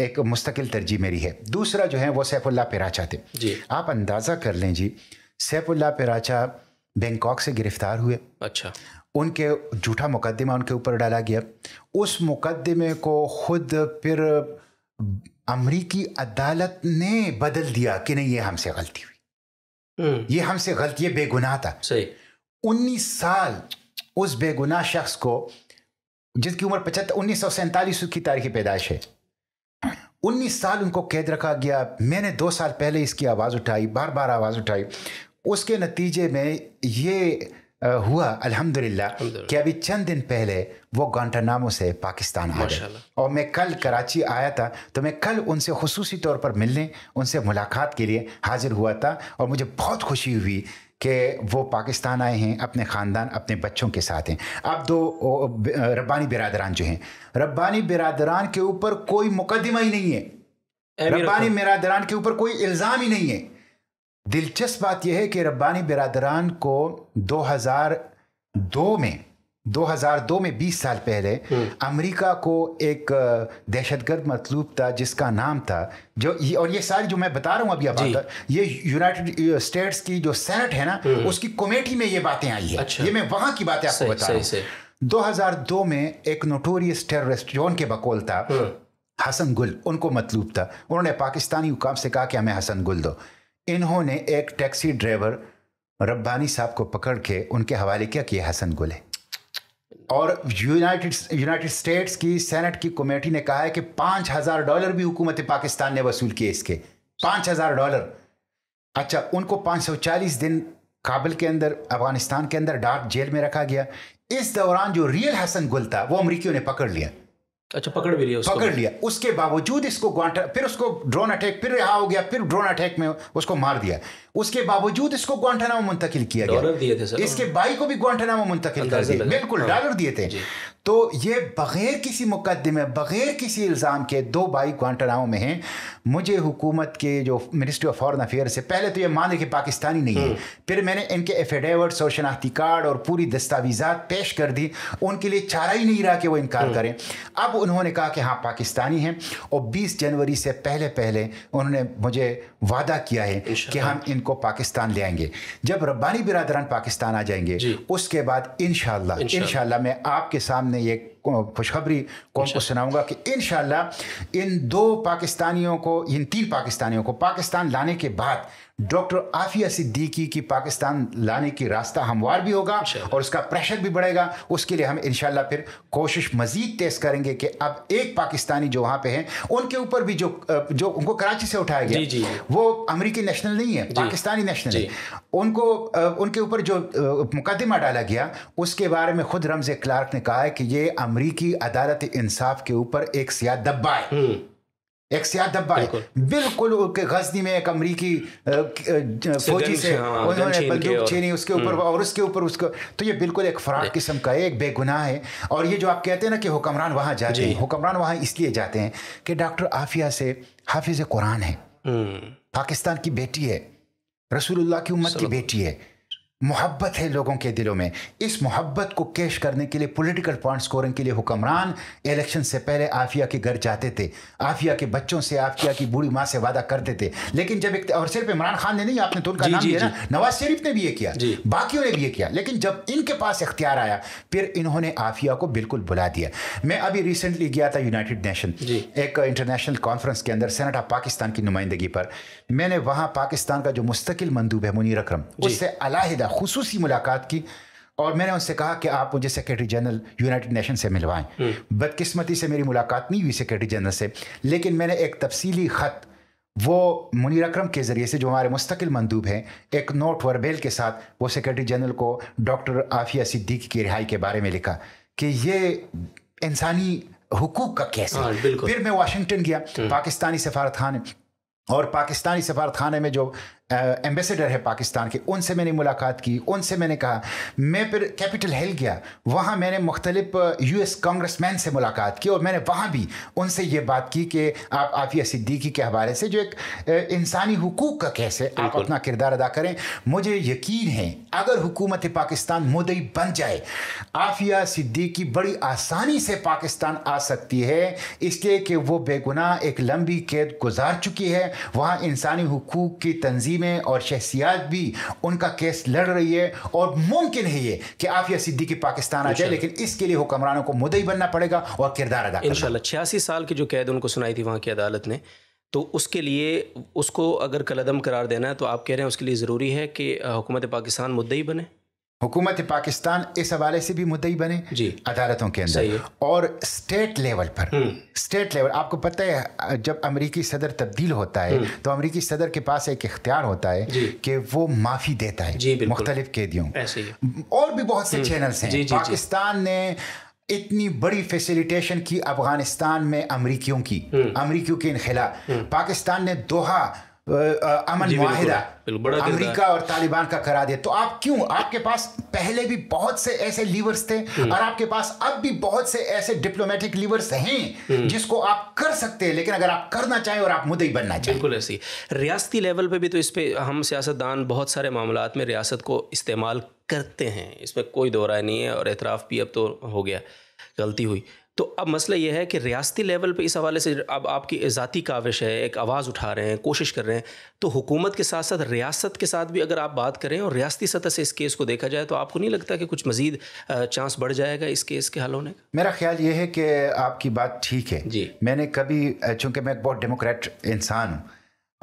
एक मुस्तकिल तरजीह मेरी है दूसरा जो है वो सैफुल्ला पेरा चाहते आप अंदाज़ा कर लें जी सैफुल्ला पेराचा बैंकॉक से गिरफ्तार हुए अच्छा उनके झूठा मुकदमा उनके ऊपर डाला गया उस मुकदमे को खुद फिर अमरीकी अदालत ने बदल दिया कि नहीं ये हमसे गलती हुई हम्म। ये हमसे गलती ये बेगुनाह था सही उन्नीस साल उस बेगुनाह शख्स को जिसकी उम्र पचहत्तर उन्नीस सौ सैंतालीस की तारीख पैदाइश है उन्नीस साल उनको कैद रखा गया मैंने दो साल पहले इसकी आवाज़ उठाई बार बार आवाज़ उठाई उसके नतीजे में ये हुआ अल्हम्दुलिल्लाह कि अभी चंद दिन पहले वो गांटानामो से पाकिस्तान आ गए और मैं कल कराची आया था तो मैं कल उनसे खसूसी तौर पर मिलने उनसे मुलाकात के लिए हाजिर हुआ था और मुझे बहुत खुशी हुई कि वो पाकिस्तान आए हैं अपने ख़ानदान अपने बच्चों के साथ हैं अब दो रब्बानी बिरादरान जो हैं रब्बानी बिरादरान के ऊपर कोई मुकदमा ही नहीं है रब्बानी बिरादरान के ऊपर कोई इल्ज़ाम ही नहीं है दिलचस्प बात यह है कि रब्बानी बिरादरान को 2002 में 2002 में 20 साल पहले हम्म। अमेरिका को एक दहशतगर्द मतलूब था जिसका नाम था जो ये और ये सारी जो मैं बता रहा हूँ अभी आप ये यूनाइटेड स्टेट्स की जो सेनेट है ना हम्म। उसकी कमेटी में ये बातें आई है अच्छा। ये मैं वहां की बातें आपको बता रहा हूँ 2002 में एक नोटोरियस टेररिस्ट जोन के बकोल था हम्म। हसन गुल उनको मतलूब था उन्होंने पाकिस्तानी हुकाम से कहा कि हमें हसन गुल दो इन्होंने एक टैक्सी ड्राइवर रब्बानी साहब को पकड़ के उनके हवाले किया कि हसन गुल है और यूनाइटेड यूनाइटेड स्टेट्स की सेनेट की कमेटी ने कहा है कि पांच हज़ार डॉलर भी हुकूमत पाकिस्तान ने वसूल किए इसके पांच हज़ार डॉलर अच्छा उनको पांच सौ चालीस दिन काबिल के अंदर अफगानिस्तान के अंदर डार्क जेल में रखा गया इस दौरान जो रियल हसन गुल था वो अमरीकियों ने पकड़ लिया अच्छा पकड़ भी लिया उसको पकड़ लिया उसके बावजूद इसको ग्वांटा फिर उसको ड्रोन अटैक फिर रिहा हो गया फिर ड्रोन अटैक में उसको मार दिया उसके बावजूद इसको ग्वांटानामा मुंतकिल किया गया दिए थे सर इसके भाई को भी ग्वांटानामा मुंतकिल कर दिया बिल्कुल डॉलर हाँ। दिए थे तो ये बग़ैर किसी मुकदमे बग़ैर किसी इल्ज़ाम के दो भाई ग्वांटानामा में हैं मुझे हुकूमत के जो मिनिस्ट्री ऑफ फॉरेन अफेयर से पहले तो ये माने कि पाकिस्तानी नहीं है हम्म। फिर मैंने इनके एफिडेविट्स और शनाख्ती कार्ड और पूरी दस्तावीज़ात पेश कर दी उनके लिए चारा ही नहीं रहा कि वो इनकार हम्म। करें अब उन्होंने कहा कि हाँ पाकिस्तानी हैं और बीस जनवरी से पहले पहले उन्होंने मुझे वादा किया है कि हम इन को पाकिस्तान ले आएंगे जब रब्बानी बिरादरान पाकिस्तान आ जाएंगे उसके बाद इन शाह मैं आपके सामने ये खुशखबरी कौन को अच्छा। सुनाऊंगा कि इन इन दो पाकिस्तानियों को इन तीन पाकिस्तानियों को पाकिस्तान लाने के बाद डॉक्टर आफिया सिद्दीकी की पाकिस्तान लाने की रास्ता हमवार भी होगा अच्छा। और उसका प्रेशर भी बढ़ेगा उसके लिए हम इन फिर कोशिश मज़ीद तेज़ करेंगे कि अब एक पाकिस्तानी जो वहाँ पे हैं उनके ऊपर भी जो जो उनको कराची से उठाया गया जी जी। वो अमरीकी नेशनल नहीं है पाकिस्तानी नेशनल है उनको उनके ऊपर जो मुकदमा डाला गया उसके बारे में खुद रमज़ क्लार्क ने कहा है कि ये अमरीकी अदालत इंसाफ के ऊपर एक सिया दब्बा है हम्म। एक सिया दब्बा है बिल्कुल गजनी में एक अमरीकी फौजी से हाँ, उन्होंने बंदूक छीनी उसके ऊपर हम्म। और उसके ऊपर उसको तो ये बिल्कुल एक फ्रॉड किस्म का है एक बेगुनाह है और ये जो आप कहते हैं ना कि हुक्मरान वहाँ जाते हैं हुक्मरान वहाँ इसलिए जाते हैं कि डॉक्टर आफिया से हाफिज कुरान है हम्म। पाकिस्तान की बेटी है रसूलुल्लाह की उम्मत की बेटी है मोहब्बत है लोगों के दिलों में इस मोहब्बत को कैश करने के लिए पॉलिटिकल पॉइंट स्कोरिंग के लिए हुक्मरान इलेक्शन से पहले आफिया के घर जाते थे आफिया के बच्चों से आफिया की बूढ़ी माँ से वादा करते थे लेकिन जब एक और सिर्फ इमरान खान ने नहीं आपने तो उनका जी, नाम लिया ना नवाज शरीफ ने भी ये किया बाकियों ने भी ये किया लेकिन जब इनके पास इख्तियार आया फिर इन्होंने आफिया को बिल्कुल बुला दिया मैं अभी रिसेंटली गया था यूनाइटेड नेशन एक इंटरनेशनल कॉन्फ्रेंस के अंदर सेनेट ऑफ पाकिस्तान की नुमाइंदगी पर मैंने वहाँ पाकिस्तान का जो मुस्तकिल मंदूब है मुनीर अक्रम उससे अलाहिदा खसूसी मुलाकात की और मैंने उनसे कहा कि आप मुझे सेक्रेटरी जनरल यूनाइटेड नेशन से मिलवाएं हम्म। बदकिस्मती से मेरी मुलाकात नहीं हुई सेक्रेटरी जनरल से लेकिन मैंने एक तफसीली ख़त वो मुनीर अक्रम के ज़रिए से जो हमारे मुस्तकिल मंदूब हैं एक नोट वर्बेल के साथ वो सेक्रेटरी जनरल को डॉक्टर आफिया सिद्दीक की रिहाई के बारे में लिखा कि ये इंसानी हकूक का कैसे हाँ, फिर मैं वाशिंगटन गया हम्म। पाकिस्तानी सफारत खान और पाकिस्तानी सफारत खाने में जो एम्बेसडर है पाकिस्तान के उनसे मैंने मुलाकात की उनसे मैंने कहा मैं फिर कैपिटल हिल गया वहाँ मैंने मुख्तलिफ यू एस कांग्रेस मैन से मुलाकात की और मैंने वहाँ भी उनसे ये बात की कि आप आफिया सिद्दीकी के हवाले से जो एक इंसानी हकूक़ का कैसे आप अपना किरदार अदा करें मुझे यकीन है अगर हुकूमत पाकिस्तान मुदई बन जाए आफिया सिद्दीकी बड़ी आसानी से पाकिस्तान आ सकती है इसलिए कि वो बेगुनाह एक लंबी कैद गुजार चुकी है वहाँ इंसानी हकूक़ की तंजीम सिद्दीकी और शहसियात भी उनका केस लड़ रही है और मुमकिन है ये कि आफिया सिद्दीकी पाकिस्तान आ जाए लेकिन इसके लिए हुक्मरानों को मुदई बनना पड़ेगा और किरदार अदा इनशाला छियासी साल की जो कैद उनको सुनाई थी वहाँ की अदालत ने तो उसके लिए उसको अगर कलदम करार देना है तो आप कह रहे हैं उसके लिए ज़रूरी है कि हुकूमत पाकिस्तान मुद्दे ही बने हुकूमत पाकिस्तान इस हवाले से भी मुद्दई बने जी अदालतों के अंदर और स्टेट लेवल पर हम्म। स्टेट लेवल आपको पता है जब अमरीकी सदर तब्दील होता है हम्म। तो अमरीकी सदर के पास एक इख्तियार होता है कि वो माफ़ी देता है मुख्तलिफ कैदियों और भी बहुत से चैनल्स हम्म। हैं पाकिस्तान ने इतनी बड़ी फैसिलिटेशन की अफगानिस्तान में अमरीकियों की अमरीकियों के इनखिला पाकिस्तान ने दोहा अमन वाहिदा अमेरिका और तालिबान का करा दिया तो आप क्यों आपके पास पहले भी बहुत से ऐसे लीवर्स थे हम्म। और आपके पास अब भी बहुत से ऐसे डिप्लोमेटिक लीवर्स हैं हम्म। जिसको आप कर सकते हैं लेकिन अगर आप करना चाहें और आप मुद्दई बनना चाहें बिल्कुल ऐसी रियासती लेवल पे भी तो इस पर हम सियासतदान बहुत सारे मामला में रियासत को इस्तेमाल करते हैं इसमें कोई दो नहीं है और एतराफ़ भी अब तो हो गया गलती हुई तो अब मसला यह है कि रियासती लेवल पर इस हवाले से अब आपकी ज़ाती काविश है एक आवाज़ उठा रहे हैं कोशिश कर रहे हैं तो हुकूमत के साथ साथ रियासत के साथ भी अगर आप बात करें और रियासती सतह से इस केस को देखा जाए तो आपको नहीं लगता कि कुछ मज़ीद चांस बढ़ जाएगा इस केस के हल होने का मेरा ख्याल ये है कि आपकी बात ठीक है जी मैंने कभी चूँकि मैं एक बहुत डेमोक्रेट इंसान हूँ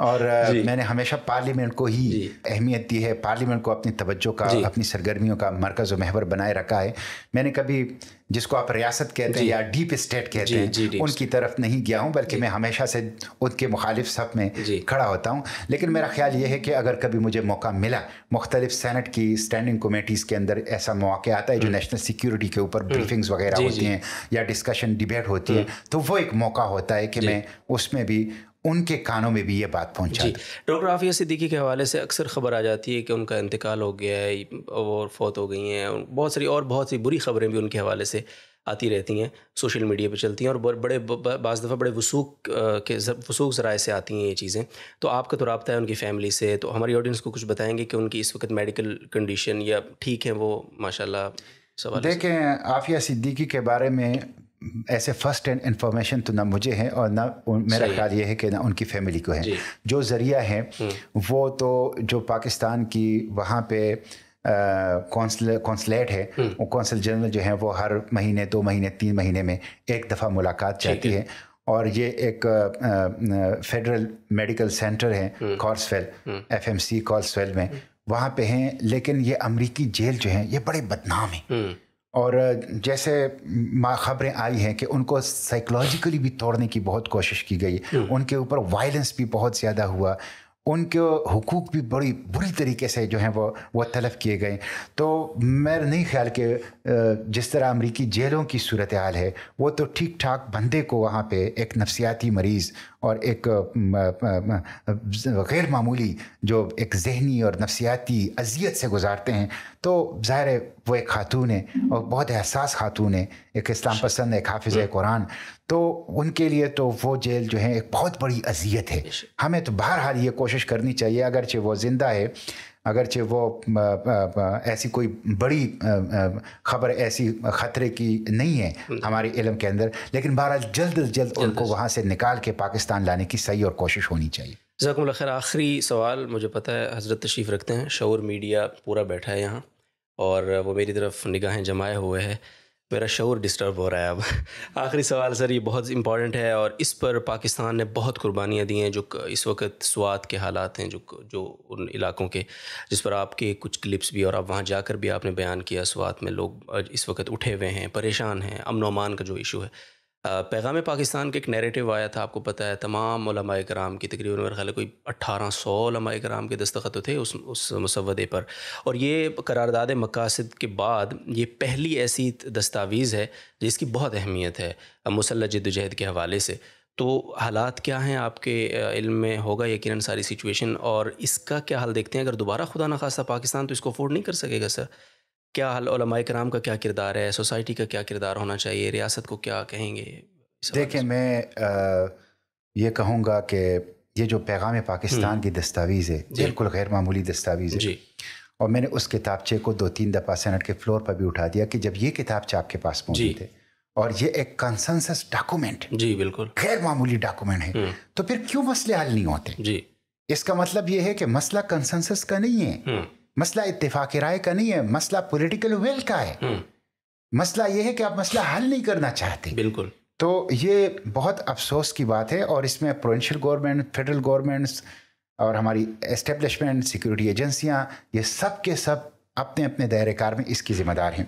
और मैंने हमेशा पार्लियामेंट को ही अहमियत दी है पार्लियामेंट को अपनी तवज्जो का अपनी सरगर्मियों का मरकज़ व महवर बनाए रखा है मैंने कभी जिसको आप रियासत कहते हैं या डीप स्टेट कहते हैं उनकी तरफ नहीं गया हूँ बल्कि मैं हमेशा से उनके मुखालिफ सब में खड़ा होता हूँ लेकिन मेरा ख्याल ये है कि अगर कभी मुझे मौका मिला मुख्तलिफ सेनेट की स्टैंडिंग कमेटीज़ के अंदर ऐसा मौक़े आता है जो नेशनल हम्म। सिक्योरिटी के ऊपर ब्रीफिंग्स हम्म। वगैरह होती हैं या डिस्कशन डिबेट होती है हम्म। तो वो एक मौका होता है कि मैं उसमें भी उनके कानों में भी ये बात पहुंचा डॉक्टर आफिया सिद्दीकी के हवाले से अक्सर खबर आ जाती है कि उनका इंतकाल हो गया है और फौत हो गई हैं बहुत सारी और बहुत सी बुरी खबरें भी उनके हवाले से आती रहती हैं सोशल मीडिया पर चलती हैं और बड़े बज दफ़ा बड़े वसूक के वसूख ज़राए से आती हैं ये चीज़ें तो आपका तो रबता है उनकी फ़ैमिली से तो हमारी ऑडियंस को कुछ बताएंगे कि उनकी इस वक्त मेडिकल कंडीशन या ठीक है वो माशाल्लाह सवाल देखें आफिया सिद्दीकी के बारे में ऐसे फर्स्ट हैंड इन्फॉर्मेशन तो ना मुझे है और ना मेरा ख्याल ये है कि ना उनकी फैमिली को है जो ज़रिया है हम्म। वो तो जो पाकिस्तान की वहाँ पे कौंसल कौंसलेट है हम्म। वो कौंसल जनरल जो है वो हर महीने दो महीने तीन महीने में एक दफ़ा मुलाकात चाहती है और ये एक फेडरल मेडिकल सेंटर है कॉर्सवेल सी कॉर्सवेल में हम्म। वहाँ पे हैं लेकिन ये अमरीकी जेल जो है ये बड़े बदनाम हैं और जैसे खबरें आई हैं कि उनको साइकोलॉजिकली भी तोड़ने की बहुत कोशिश की गई हम्म। उनके ऊपर वायलेंस भी बहुत ज़्यादा हुआ उनके हकूक़ भी बड़ी बुरी तरीके से जो हैं वो वो तलब किए गए तो मेरा नहीं ख्याल कि जिस तरह अमरीकी जेलों की सूरत हाल है वो तो ठीक ठाक बंदे को वहाँ पे एक नफसियाती मरीज़ और एक गैर मामूली जो एक जहनी और नफसियाती अजियत से गुजारते हैं तो ज़ाहिर है वो एक खातून है और बहुत एहसास खातून है एक इस्लाम पसंद एक हाफिज़ हम्म। कुरान तो उनके लिए तो वो जेल जो है एक बहुत बड़ी अजियत है हमें तो बहरहाल ये कोशिश करनी चाहिए अगरचे वो ज़िंदा है अगरचे वो ऐसी कोई बड़ी खबर ऐसी ख़तरे की नहीं है हमारे इलम के अंदर लेकिन बहरहाल जल्द अज जल्द उनको वहाँ से निकाल के पाकिस्तान लाने की सही और कोशिश होनी चाहिए जकम खैर आखिरी सवाल मुझे पता है हज़रत तशीफ रखते हैं शोर मीडिया पूरा बैठा है यहाँ और वो मेरी तरफ निगाहें जमाए हुए हैं मेरा शौर डिस्टर्ब हो रहा है अब आखिरी सवाल सर ये बहुत इंपॉर्टेंट है और इस पर पाकिस्तान ने बहुत कुर्बानियाँ दी हैं जो इस वक्त स्वाद के हालात हैं जो जो उन इलाकों के जिस पर आपके कुछ क्लिप्स भी और आप वहाँ जाकर भी आपने बयान किया स्वाद में लोग इस वक्त उठे हुए हैं परेशान हैं अमन अमान का जो इशू है पैगाम पाकिस्तान के एक नैरेटिव आया था आपको पता है तमाम कराम की तकरीबन मेरे ख्याल कोई अट्ठारह सौ कराम के दस्तखत थे उस उस मुसवदे पर और ये करारदाद मकासद के बाद ये पहली ऐसी दस्तावेज़ है जिसकी बहुत अहमियत है मुसल जदोजहद के हवाले से तो हालात क्या हैं आपके इल्म में होगा यकीनन सारी सिचुएशन और इसका क्या हाल देखते हैं अगर दोबारा खुदा न खासा पाकिस्तान तो इसको अफोर्ड नहीं कर सकेगा सर क्या हलमा कराम का क्या किरदार है सोसाइटी का क्या किरदार होना चाहिए रियासत को क्या कहेंगे देखिए मैं आ, ये कहूँगा कि ये जो पैगाम पाकिस्तान हम्म। की दस्तावेज़ है बिल्कुल गैर मामूली दस्तावेज़ है और मैंने उस किताबचे को दो तीन दफ़ा सेनेट के फ्लोर पर भी उठा दिया कि जब ये किताबचे आपके पास पहुँचे थे और ये एक कंसेंसस डॉक्यूमेंट जी बिल्कुल गैर मामूली डॉक्यूमेंट है हम्म। तो फिर क्यों मसले हल नहीं होते जी इसका मतलब ये है कि मसला कंसेंसस का नहीं है हम्म। मसला इत्तेफाक राय का नहीं है मसला पॉलिटिकल विल का है हम्म। मसला यह है कि आप मसला हल नहीं करना चाहते बिल्कुल तो ये बहुत अफसोस की बात है और इसमें प्रोविंशियल गवर्नमेंट फेडरल गवर्नमेंट्स और हमारी एस्टेब्लिशमेंट सिक्योरिटी एजेंसियां ये सब के सब अपने अपने दायरे कार में इसकी जिम्मेदार हैं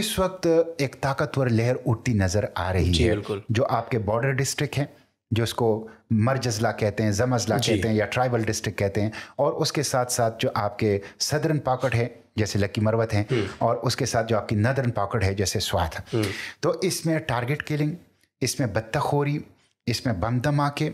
इस वक्त एक ताकतवर लहर उठती नजर आ रही है जो आपके बॉर्डर डिस्ट्रिक्ट हैं जो उसको मरजला कहते हैं जमजला कहते हैं या ट्राइबल डिस्ट्रिक्ट कहते हैं और उसके साथ साथ जो आपके सदरन पाकड़ है जैसे लकी मरवत है हम्म। और उसके साथ जो आपकी नदरन पाकड़ है जैसे स्वाथ हम्म। तो इसमें टारगेट किलिंग इसमें बत्तखोरी इसमें बम धमाके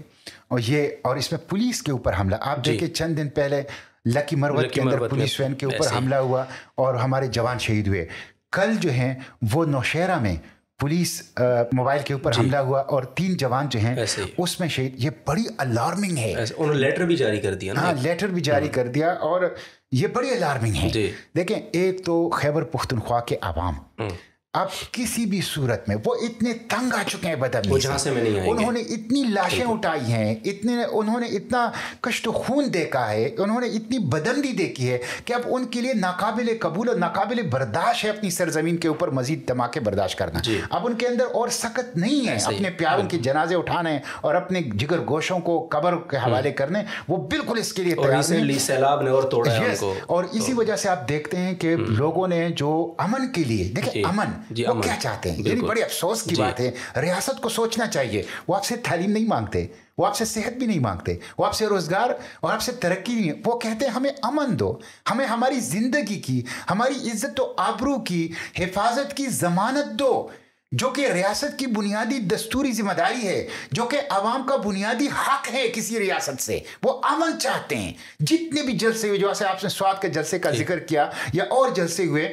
और ये और इसमें पुलिस के ऊपर हमला आप देखिए चंद दिन पहले लकी मरवत के अंदर पुलिस वैन के ऊपर हमला हुआ और हमारे जवान शहीद हुए कल जो हैं वो नौशहरा में पुलिस मोबाइल के ऊपर हमला हुआ और तीन जवान जो हैं उसमें शहीद ये बड़ी अलार्मिंग है उन्होंने लेटर भी जारी कर दिया हाँ लेटर भी जारी हम्म। कर दिया और ये बड़ी अलार्मिंग है देखें एक तो खैबर पुख्तनख्वा के आवाम हम्म। अब किसी भी सूरत में वो इतने तंग आ चुके हैं बदम से में नहीं उन्होंने इतनी लाशें उठाई हैं इतने उन्होंने इतना कष्ट खून देखा है उन्होंने इतनी बदंदी देखी है कि अब उनके लिए नाकाबिल कबूल और नाकाबिल बर्दाश्त है अपनी सरजमीन के ऊपर मजीद धमाके बर्दाश्त करना अब उनके अंदर और सख्त नहीं है अपने प्यारों के जनाजे उठाने और अपने जिगर गोशों को कबर के हम्म। हवाले करने वो बिल्कुल इसके लिए तैयार और और इसी तो वजह से आप देखते हैं कि हम्म। लोगों ने जो अमन के लिए देखिए अमन जी, वो क्या चाहते हैं ये बड़ी अफसोस की बात है रियासत को सोचना चाहिए वो आपसे तालीम नहीं मांगते वो आपसे सेहत भी नहीं मांगते वो आपसे रोज़गार और आपसे तरक्की नहीं वो कहते हैं हमें अमन दो हमें हमारी ज़िंदगी की हमारी इज्जत व आबरू की हिफाजत की जमानत दो जो कि रियासत की बुनियादी दस्तूरी जिम्मेदारी है जो कि आवाम का बुनियादी हक है किसी रियासत से वो अमन चाहते हैं जितने भी जलसे हुए जो आपने स्वाद के जलसे का जिक्र किया या और जलसे हुए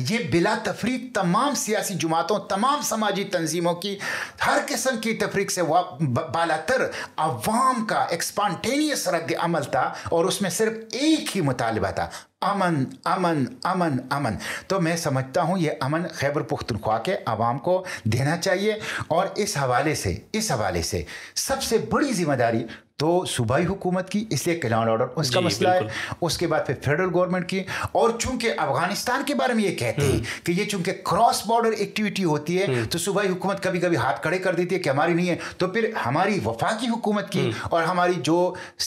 ये बिला तफरी तमाम सियासी जमातों तमाम समाजी तनजीमों की हर किस्म की तफरीक से वह बालातर अवाम का एक्सपानटेनियस रद्द अमल था और उसमें सिर्फ एक ही मुतालबा था अमन अमन अमन अमन तो मैं समझता हूँ ये अमन खैबर पुख्तनख्वा के आवाम को देना चाहिए और इस हवाले से इस हवाले से सबसे बड़ी जिम्मेदारी तो सूबाई हुकूमत की इसलिए कल्याण ऑर्डर उसका मसला है उसके बाद फिर फेडरल गवर्नमेंट की और चूंकि अफगानिस्तान के बारे में ये कहते हैं हम्म। कि ये चूंकि क्रॉस बॉर्डर एक्टिविटी होती है हम्म। तो सूबाई हुकूमत कभी कभी हाथ खड़े कर देती है कि हमारी नहीं है तो फिर हमारी वफाकी हुकूमत की हम्म। और हमारी जो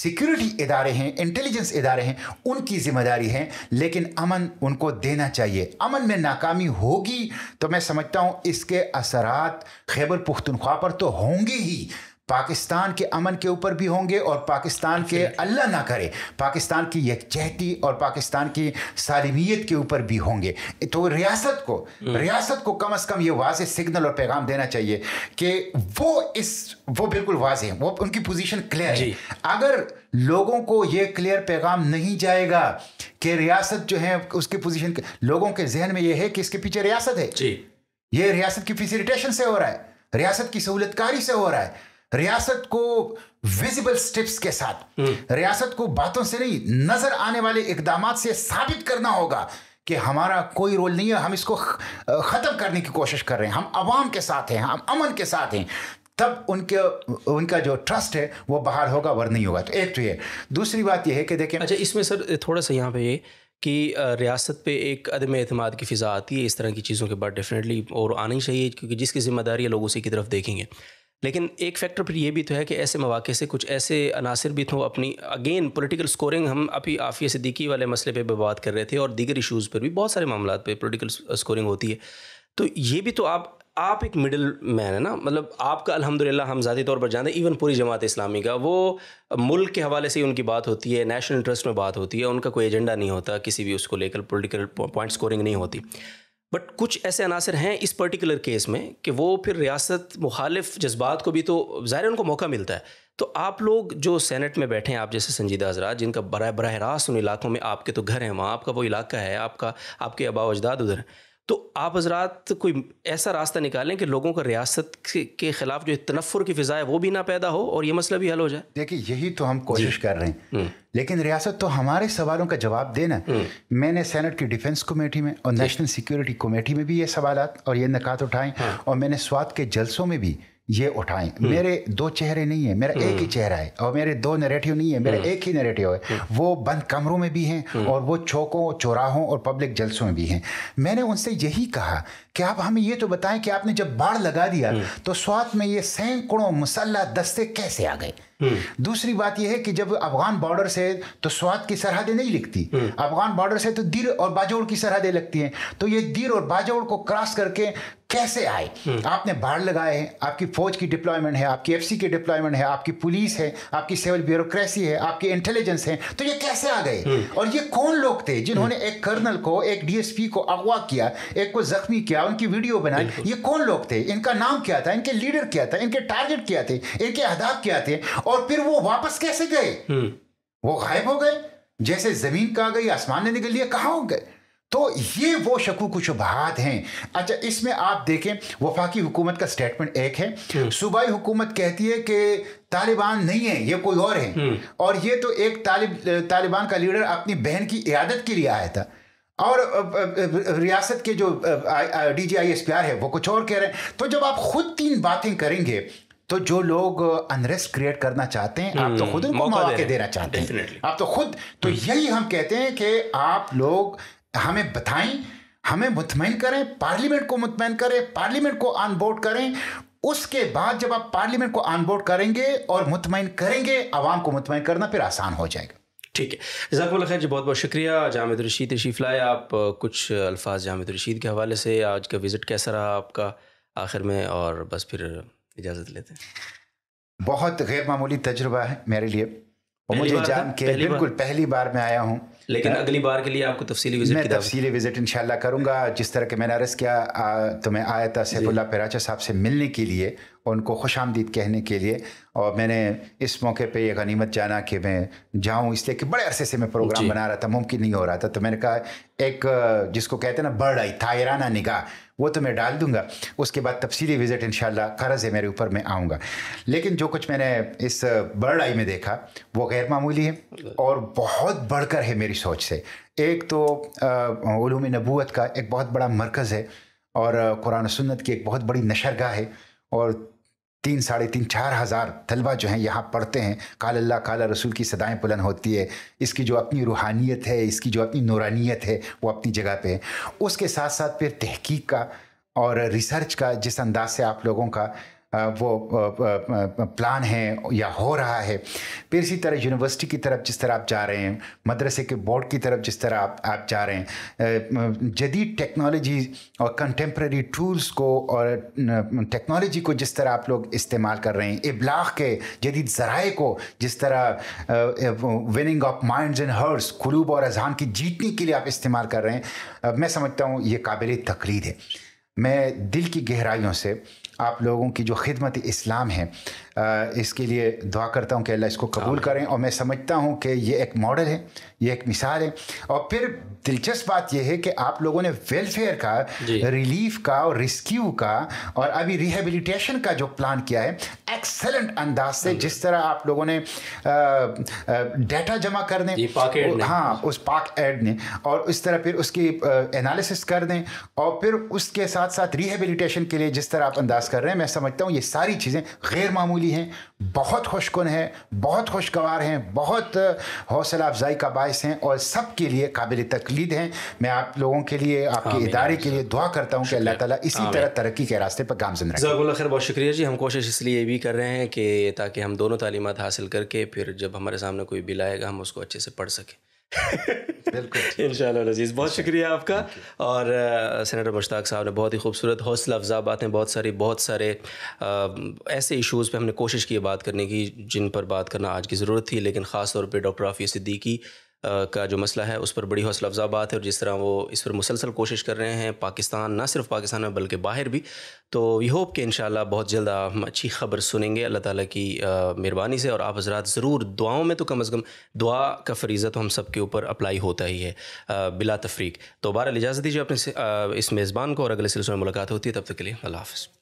सिक्योरिटी इदारे हैं इंटेलिजेंस इदारे हैं उनकी जिम्मेदारी है लेकिन अमन उनको देना चाहिए अमन में नाकामी होगी तो मैं समझता हूँ इसके असरात खैबर पुख्तनख्वा पर तो होंगे ही पाकिस्तान के अमन के ऊपर भी होंगे और पाकिस्तान के अल्लाह ना करे पाकिस्तान की यकजहती और पाकिस्तान की सालमियत के ऊपर भी होंगे तो रियासत को hmm. रियासत को कम अज़ कम ये वाज सिग्नल और पैगाम देना चाहिए कि वो इस वो बिल्कुल वाज है वो उनकी पोजीशन क्लियर है अगर लोगों को ये क्लियर पैगाम नहीं जाएगा कि रियासत जो है उसकी पोजीशन लोगों के जहन में यह है कि इसके पीछे रियासत है ये रियासत की फिसिलिटेशन से हो रहा है रियासत की सहूलतकारी से हो रहा है रियासत को विजिबल स्टेप्स के साथ हम्म। रियासत को बातों से नहीं नजर आने वाले इकदाम से साबित करना होगा कि हमारा कोई रोल नहीं है हम इसको ख़त्म करने की कोशिश कर रहे हैं हम आवाम के साथ हैं हम अमन के साथ हैं तब उनके उनका जो ट्रस्ट है वो बाहर होगा वर नहीं होगा तो एक तो ये दूसरी बात यह है कि देखें अच्छा इसमें सर थोड़ा सा यहाँ पे ये कि रियासत पे एक अदम अतमाद की फ़िज़ा आती है इस तरह की चीज़ों के बाद डेफिनेटली और आनी चाहिए क्योंकि जिसकी ज़िम्मेदारी है लोग उसी की तरफ देखेंगे लेकिन एक फैक्टर फिर ये भी तो है कि ऐसे मौाक़े से कुछ ऐसे अनासर भी तो अपनी अगेन पोलिटिकल स्कोरिंग हम अभी आफिया सिद्दीकी वाले मसले पर भी बात कर रहे थे और दीगर इशूज़ पर भी बहुत सारे मामला पर पोलिटिकल स्कोरिंग होती है तो ये भी तो आप आप एक मिडिल मैन है ना मतलब आपका अल्हम्दुलिल्लाह हम ज़ाती तौर पर जानते हैं इवन पूरी जमात इस्लामी का वो मुल्क के हवाले से ही उनकी बात होती है नेशनल इंटरेस्ट में बात होती है उनका कोई एजेंडा नहीं होता किसी भी उसको लेकर पोलिटिकल पॉइंट स्कोरिंग नहीं होती बट कुछ ऐसे अनासर हैं इस पर्टिकुलर केस में कि वो फिर रियासत मुखालिफ जज्बात को भी तो ज़ाहिर उनको मौका मिलता है तो आप लोग जो सेनेट में बैठे हैं आप जैसे संजीदा हजरा जिनका बरह बरह रास्त उन इलाकों में आपके तो घर हैं वहाँ आपका वो इलाका है आपका आपके आबा अजदाद उधर हैं तो आप हजरात कोई ऐसा रास्ता निकालें कि लोगों का रियासत के ख़िलाफ़ जो तनफ़ुर की फ़िज़ा है वो भी ना पैदा हो और ये मसला भी हल हो जाए देखिए यही तो हम कोशिश कर रहे हैं हम्म। लेकिन रियासत तो हमारे सवालों का जवाब देना हम्म। मैंने सेनेट की डिफेंस कमेटी में और नेशनल सिक्योरिटी कमेटी में भी ये सवाल और ये नकात उठाए हाँ। और मैंने स्वाद के जलसों में भी ये उठाएं हम्म। मेरे दो चेहरे नहीं है मेरा एक ही हम्म। चेहरा है और मेरे दो नरेटिव नहीं है मेरा हम्म। एक ही नरेटिव है वो बंद कमरों में भी हैं और वो चौकों चौराहों और पब्लिक जलसों में भी हैं मैंने उनसे यही कहा कि आप हमें ये तो बताएं कि आपने जब बाढ़ लगा दिया तो स्वात में ये सैकड़ों मुसल्ला दस्ते कैसे आ गए हम्म। दूसरी बात यह है कि जब अफगान बॉर्डर से तो स्वाद की सरहदें नहीं लिखती हम्म। अफगान बॉर्डर से तो दिर और बाजौड़ की सरहदें लगती हैं तो ये दिर और बाजौड़ को क्रॉस करके कैसे आए हम्म। आपने बाढ़ लगाए हैं आपकी फौज की डिप्लॉयमेंट है आपकी एफसी की डिप्लॉयमेंट है आपकी पुलिस है आपकी सिविल ब्यूरोक्रेसी है आपकी इंटेलिजेंस है तो ये कैसे आ गए और ये कौन लोग थे जिन्होंने एक कर्नल को एक डीएसपी को अगवा किया एक को जख्मी किया उनकी वीडियो बनाई ये कौन लोग थे इनका नाम क्या था इनके लीडर क्या था इनके टारगेट क्या थे इनके अहदाफ क्या थे और फिर वो वापस कैसे गए हम्म। वो गायब हो गए जैसे जमीन कहा गई आसमान ने निकल लिया कहा हो गए तो ये वो कुछ बात हैं अच्छा इसमें आप देखें वफाकी हुकूमत का स्टेटमेंट एक है हम्म। सूबाई हुकूमत कहती है कि तालिबान नहीं है ये कोई और है हम्म। और ये तो एक तालिब तालिबान का लीडर अपनी बहन की इयादत के लिए आया था और रियासत के जो D G I S P R है वो कुछ और कह रहे हैं तो जब आप खुद तीन बातें करेंगे तो जो लोग अनरेस्ट क्रिएट करना चाहते हैं आप तो हम्म, खुद उनको मौका देना चाहते हैं आप तो खुद तो हम्म। यही हम कहते हैं कि आप लोग हमें बताएं हमें मुतमिन करें पार्लियामेंट को मुतमिन करें पार्लियामेंट को अनबोर्ड करें उसके बाद जब आप पार्लियामेंट को अनबोर्ड करेंगे और मुतमिन करेंगे आवाम को मुतमिन करना फिर आसान हो जाएगा ठीक है जकबुल खैर जी बहुत बहुत शुक्रिया जामिद रशीद तशीफ लाए आप कुछ अल्फाज जामिद रशीद के हवाले से आज का विज़िट कैसा रहा आपका आखिर में और बस फिर इजाजत लेते हैं बहुत गैर मामूली तजुर्बा है मेरे लिए और मुझे जान के बिल्कुल बार? पहली बार मैं आया हूँ लेकिन आ, अगली बार के लिए आपको तफसीली विजिट मैं तफसीली विजिट इंशाल्लाह करूँगा जिस तरह के मैंने अर्ज़ किया आ, तो मैं आया था सैफुल्ला पेराचा साहब से मिलने के लिए और उनको खुश आमदीद कहने के लिए और मैंने इस मौके पे ये गनीमत जाना कि मैं जाऊँ इसलिए कि बड़े अरसे से मैं प्रोग्राम बना रहा था मुमकिन नहीं हो रहा था तो मैंने कहा एक जिसको कहते हैं ना बर्ड आई थायराना निगाह वो तो मैं डाल दूंगा उसके बाद तफसीली विज़िट इन शर्ज़ है मेरे ऊपर मैं आऊँगा लेकिन जो कुछ मैंने इस बर्ड आई में देखा वो गैर मामूली है और बहुत बढ़कर है मेरी सोच से एक तो ूम नबूत का एक बहुत बड़ा मरकज़ है और कुरान सुन्नत की एक बहुत बड़ी नशरगाह है और तीन साढ़े तीन चार हज़ार तलबा जो हैं यहाँ पढ़ते हैं काल अल्लाह काल रसूल की सदाएँ बुलंद होती है इसकी जो अपनी रूहानियत है इसकी जो अपनी नौरानियत है वो अपनी जगह पे है उसके साथ साथ फिर तहकीक का और रिसर्च का जिस अंदाज से आप लोगों का वो प्लान है या हो रहा है फिर इसी तरह यूनिवर्सिटी की तरफ जिस तरह आप जा रहे हैं मदरसे के बोर्ड की तरफ जिस तरह आप आप जा रहे हैं जदीद टेक्नोलॉजी और कंटेम्प्रेरी टूल्स को और टेक्नोलॉजी को जिस तरह आप लोग इस्तेमाल कर रहे हैं इबलाग के जदीद ज़राए को जिस तरह winning of mind and hearts क्लूब और अजहान की जीतने के लिए आप इस्तेमाल कर रहे हैं मैं समझता हूँ ये काबिल तकलीद है मैं दिल की गहराइयों से आप लोगों की जो खिदमत इस्लाम है इसके लिए दुआ करता हूँ कि अल्लाह इसको कबूल करें और मैं समझता हूँ कि ये एक मॉडल है ये एक मिसाल है और फिर दिलचस्प बात यह है कि आप लोगों ने वेलफेयर का रिलीफ का और रिस्क्यू का और अभी रिहेबिलिटेशन का जो प्लान किया है एक्सेलेंट अंदाज से जिस तरह आप लोगों ने डाटा जमा कर दें हाँ उस पाक एड ने और उस तरह फिर उसकी एनालिसिस कर दें और फिर उसके साथ साथ रिहेबिलिटेशन के लिए जिस तरह आप अंदाज कर रहे हैं मैं समझता हूँ ये सारी चीज़ें गैर मामूली फैमिली हैं बहुत खुशकुन है बहुत खुशगवार हैं बहुत हौसला अफजाई का बायस हैं और सब के लिए काबिल तकलीद हैं मैं आप लोगों के लिए आपके इदारे के लिए दुआ करता हूँ कि अल्लाह ताला इसी तरह तरक्की के रास्ते पर गामजन खैर बहुत शुक्रिया जी हम कोशिश इसलिए भी कर रहे हैं कि ताकि हम दोनों तालीमत हासिल करके फिर जब हमारे सामने कोई बिल आएगा हम उसको अच्छे से पढ़ सकें इन शजीज बहुत शुक्रिया आपका और सैनटर मुश्ताक साहब ने बहुत ही खूबसूरत हौसला अफजा बातें बहुत सारी बहुत सारे ऐसे इशूज़ पर हमने कोशिश की बात करने की जिन पर बात करना आज की ज़रूरत थी लेकिन ख़ास तौर पर डॉक्टर आफिया सिद्दीकी का जो मसला है उस पर बड़ी हौसला अफजा बात है और जिस तरह वो इस पर मुसलसल कोशिश कर रहे हैं पाकिस्तान ना सिर्फ पाकिस्तान में बल्कि बाहर भी तो वी होप कि इन बहुत जल्द हम अच्छी खबर सुनेंगे अल्लाह ताला की मेहरबानी से और आप हजरात ज़रूर दुआओं में तो कम अज़ कम दुआ का फरीज़ा तो हम सब के ऊपर अप्लाई होता ही है बिला तफरीक तो बहरहाल इजाज़त दीजिए अपने इस मेज़बान को और अगले सिलसिले में मुलाकात होती है तब तक के लिए अल्लाह हाफ़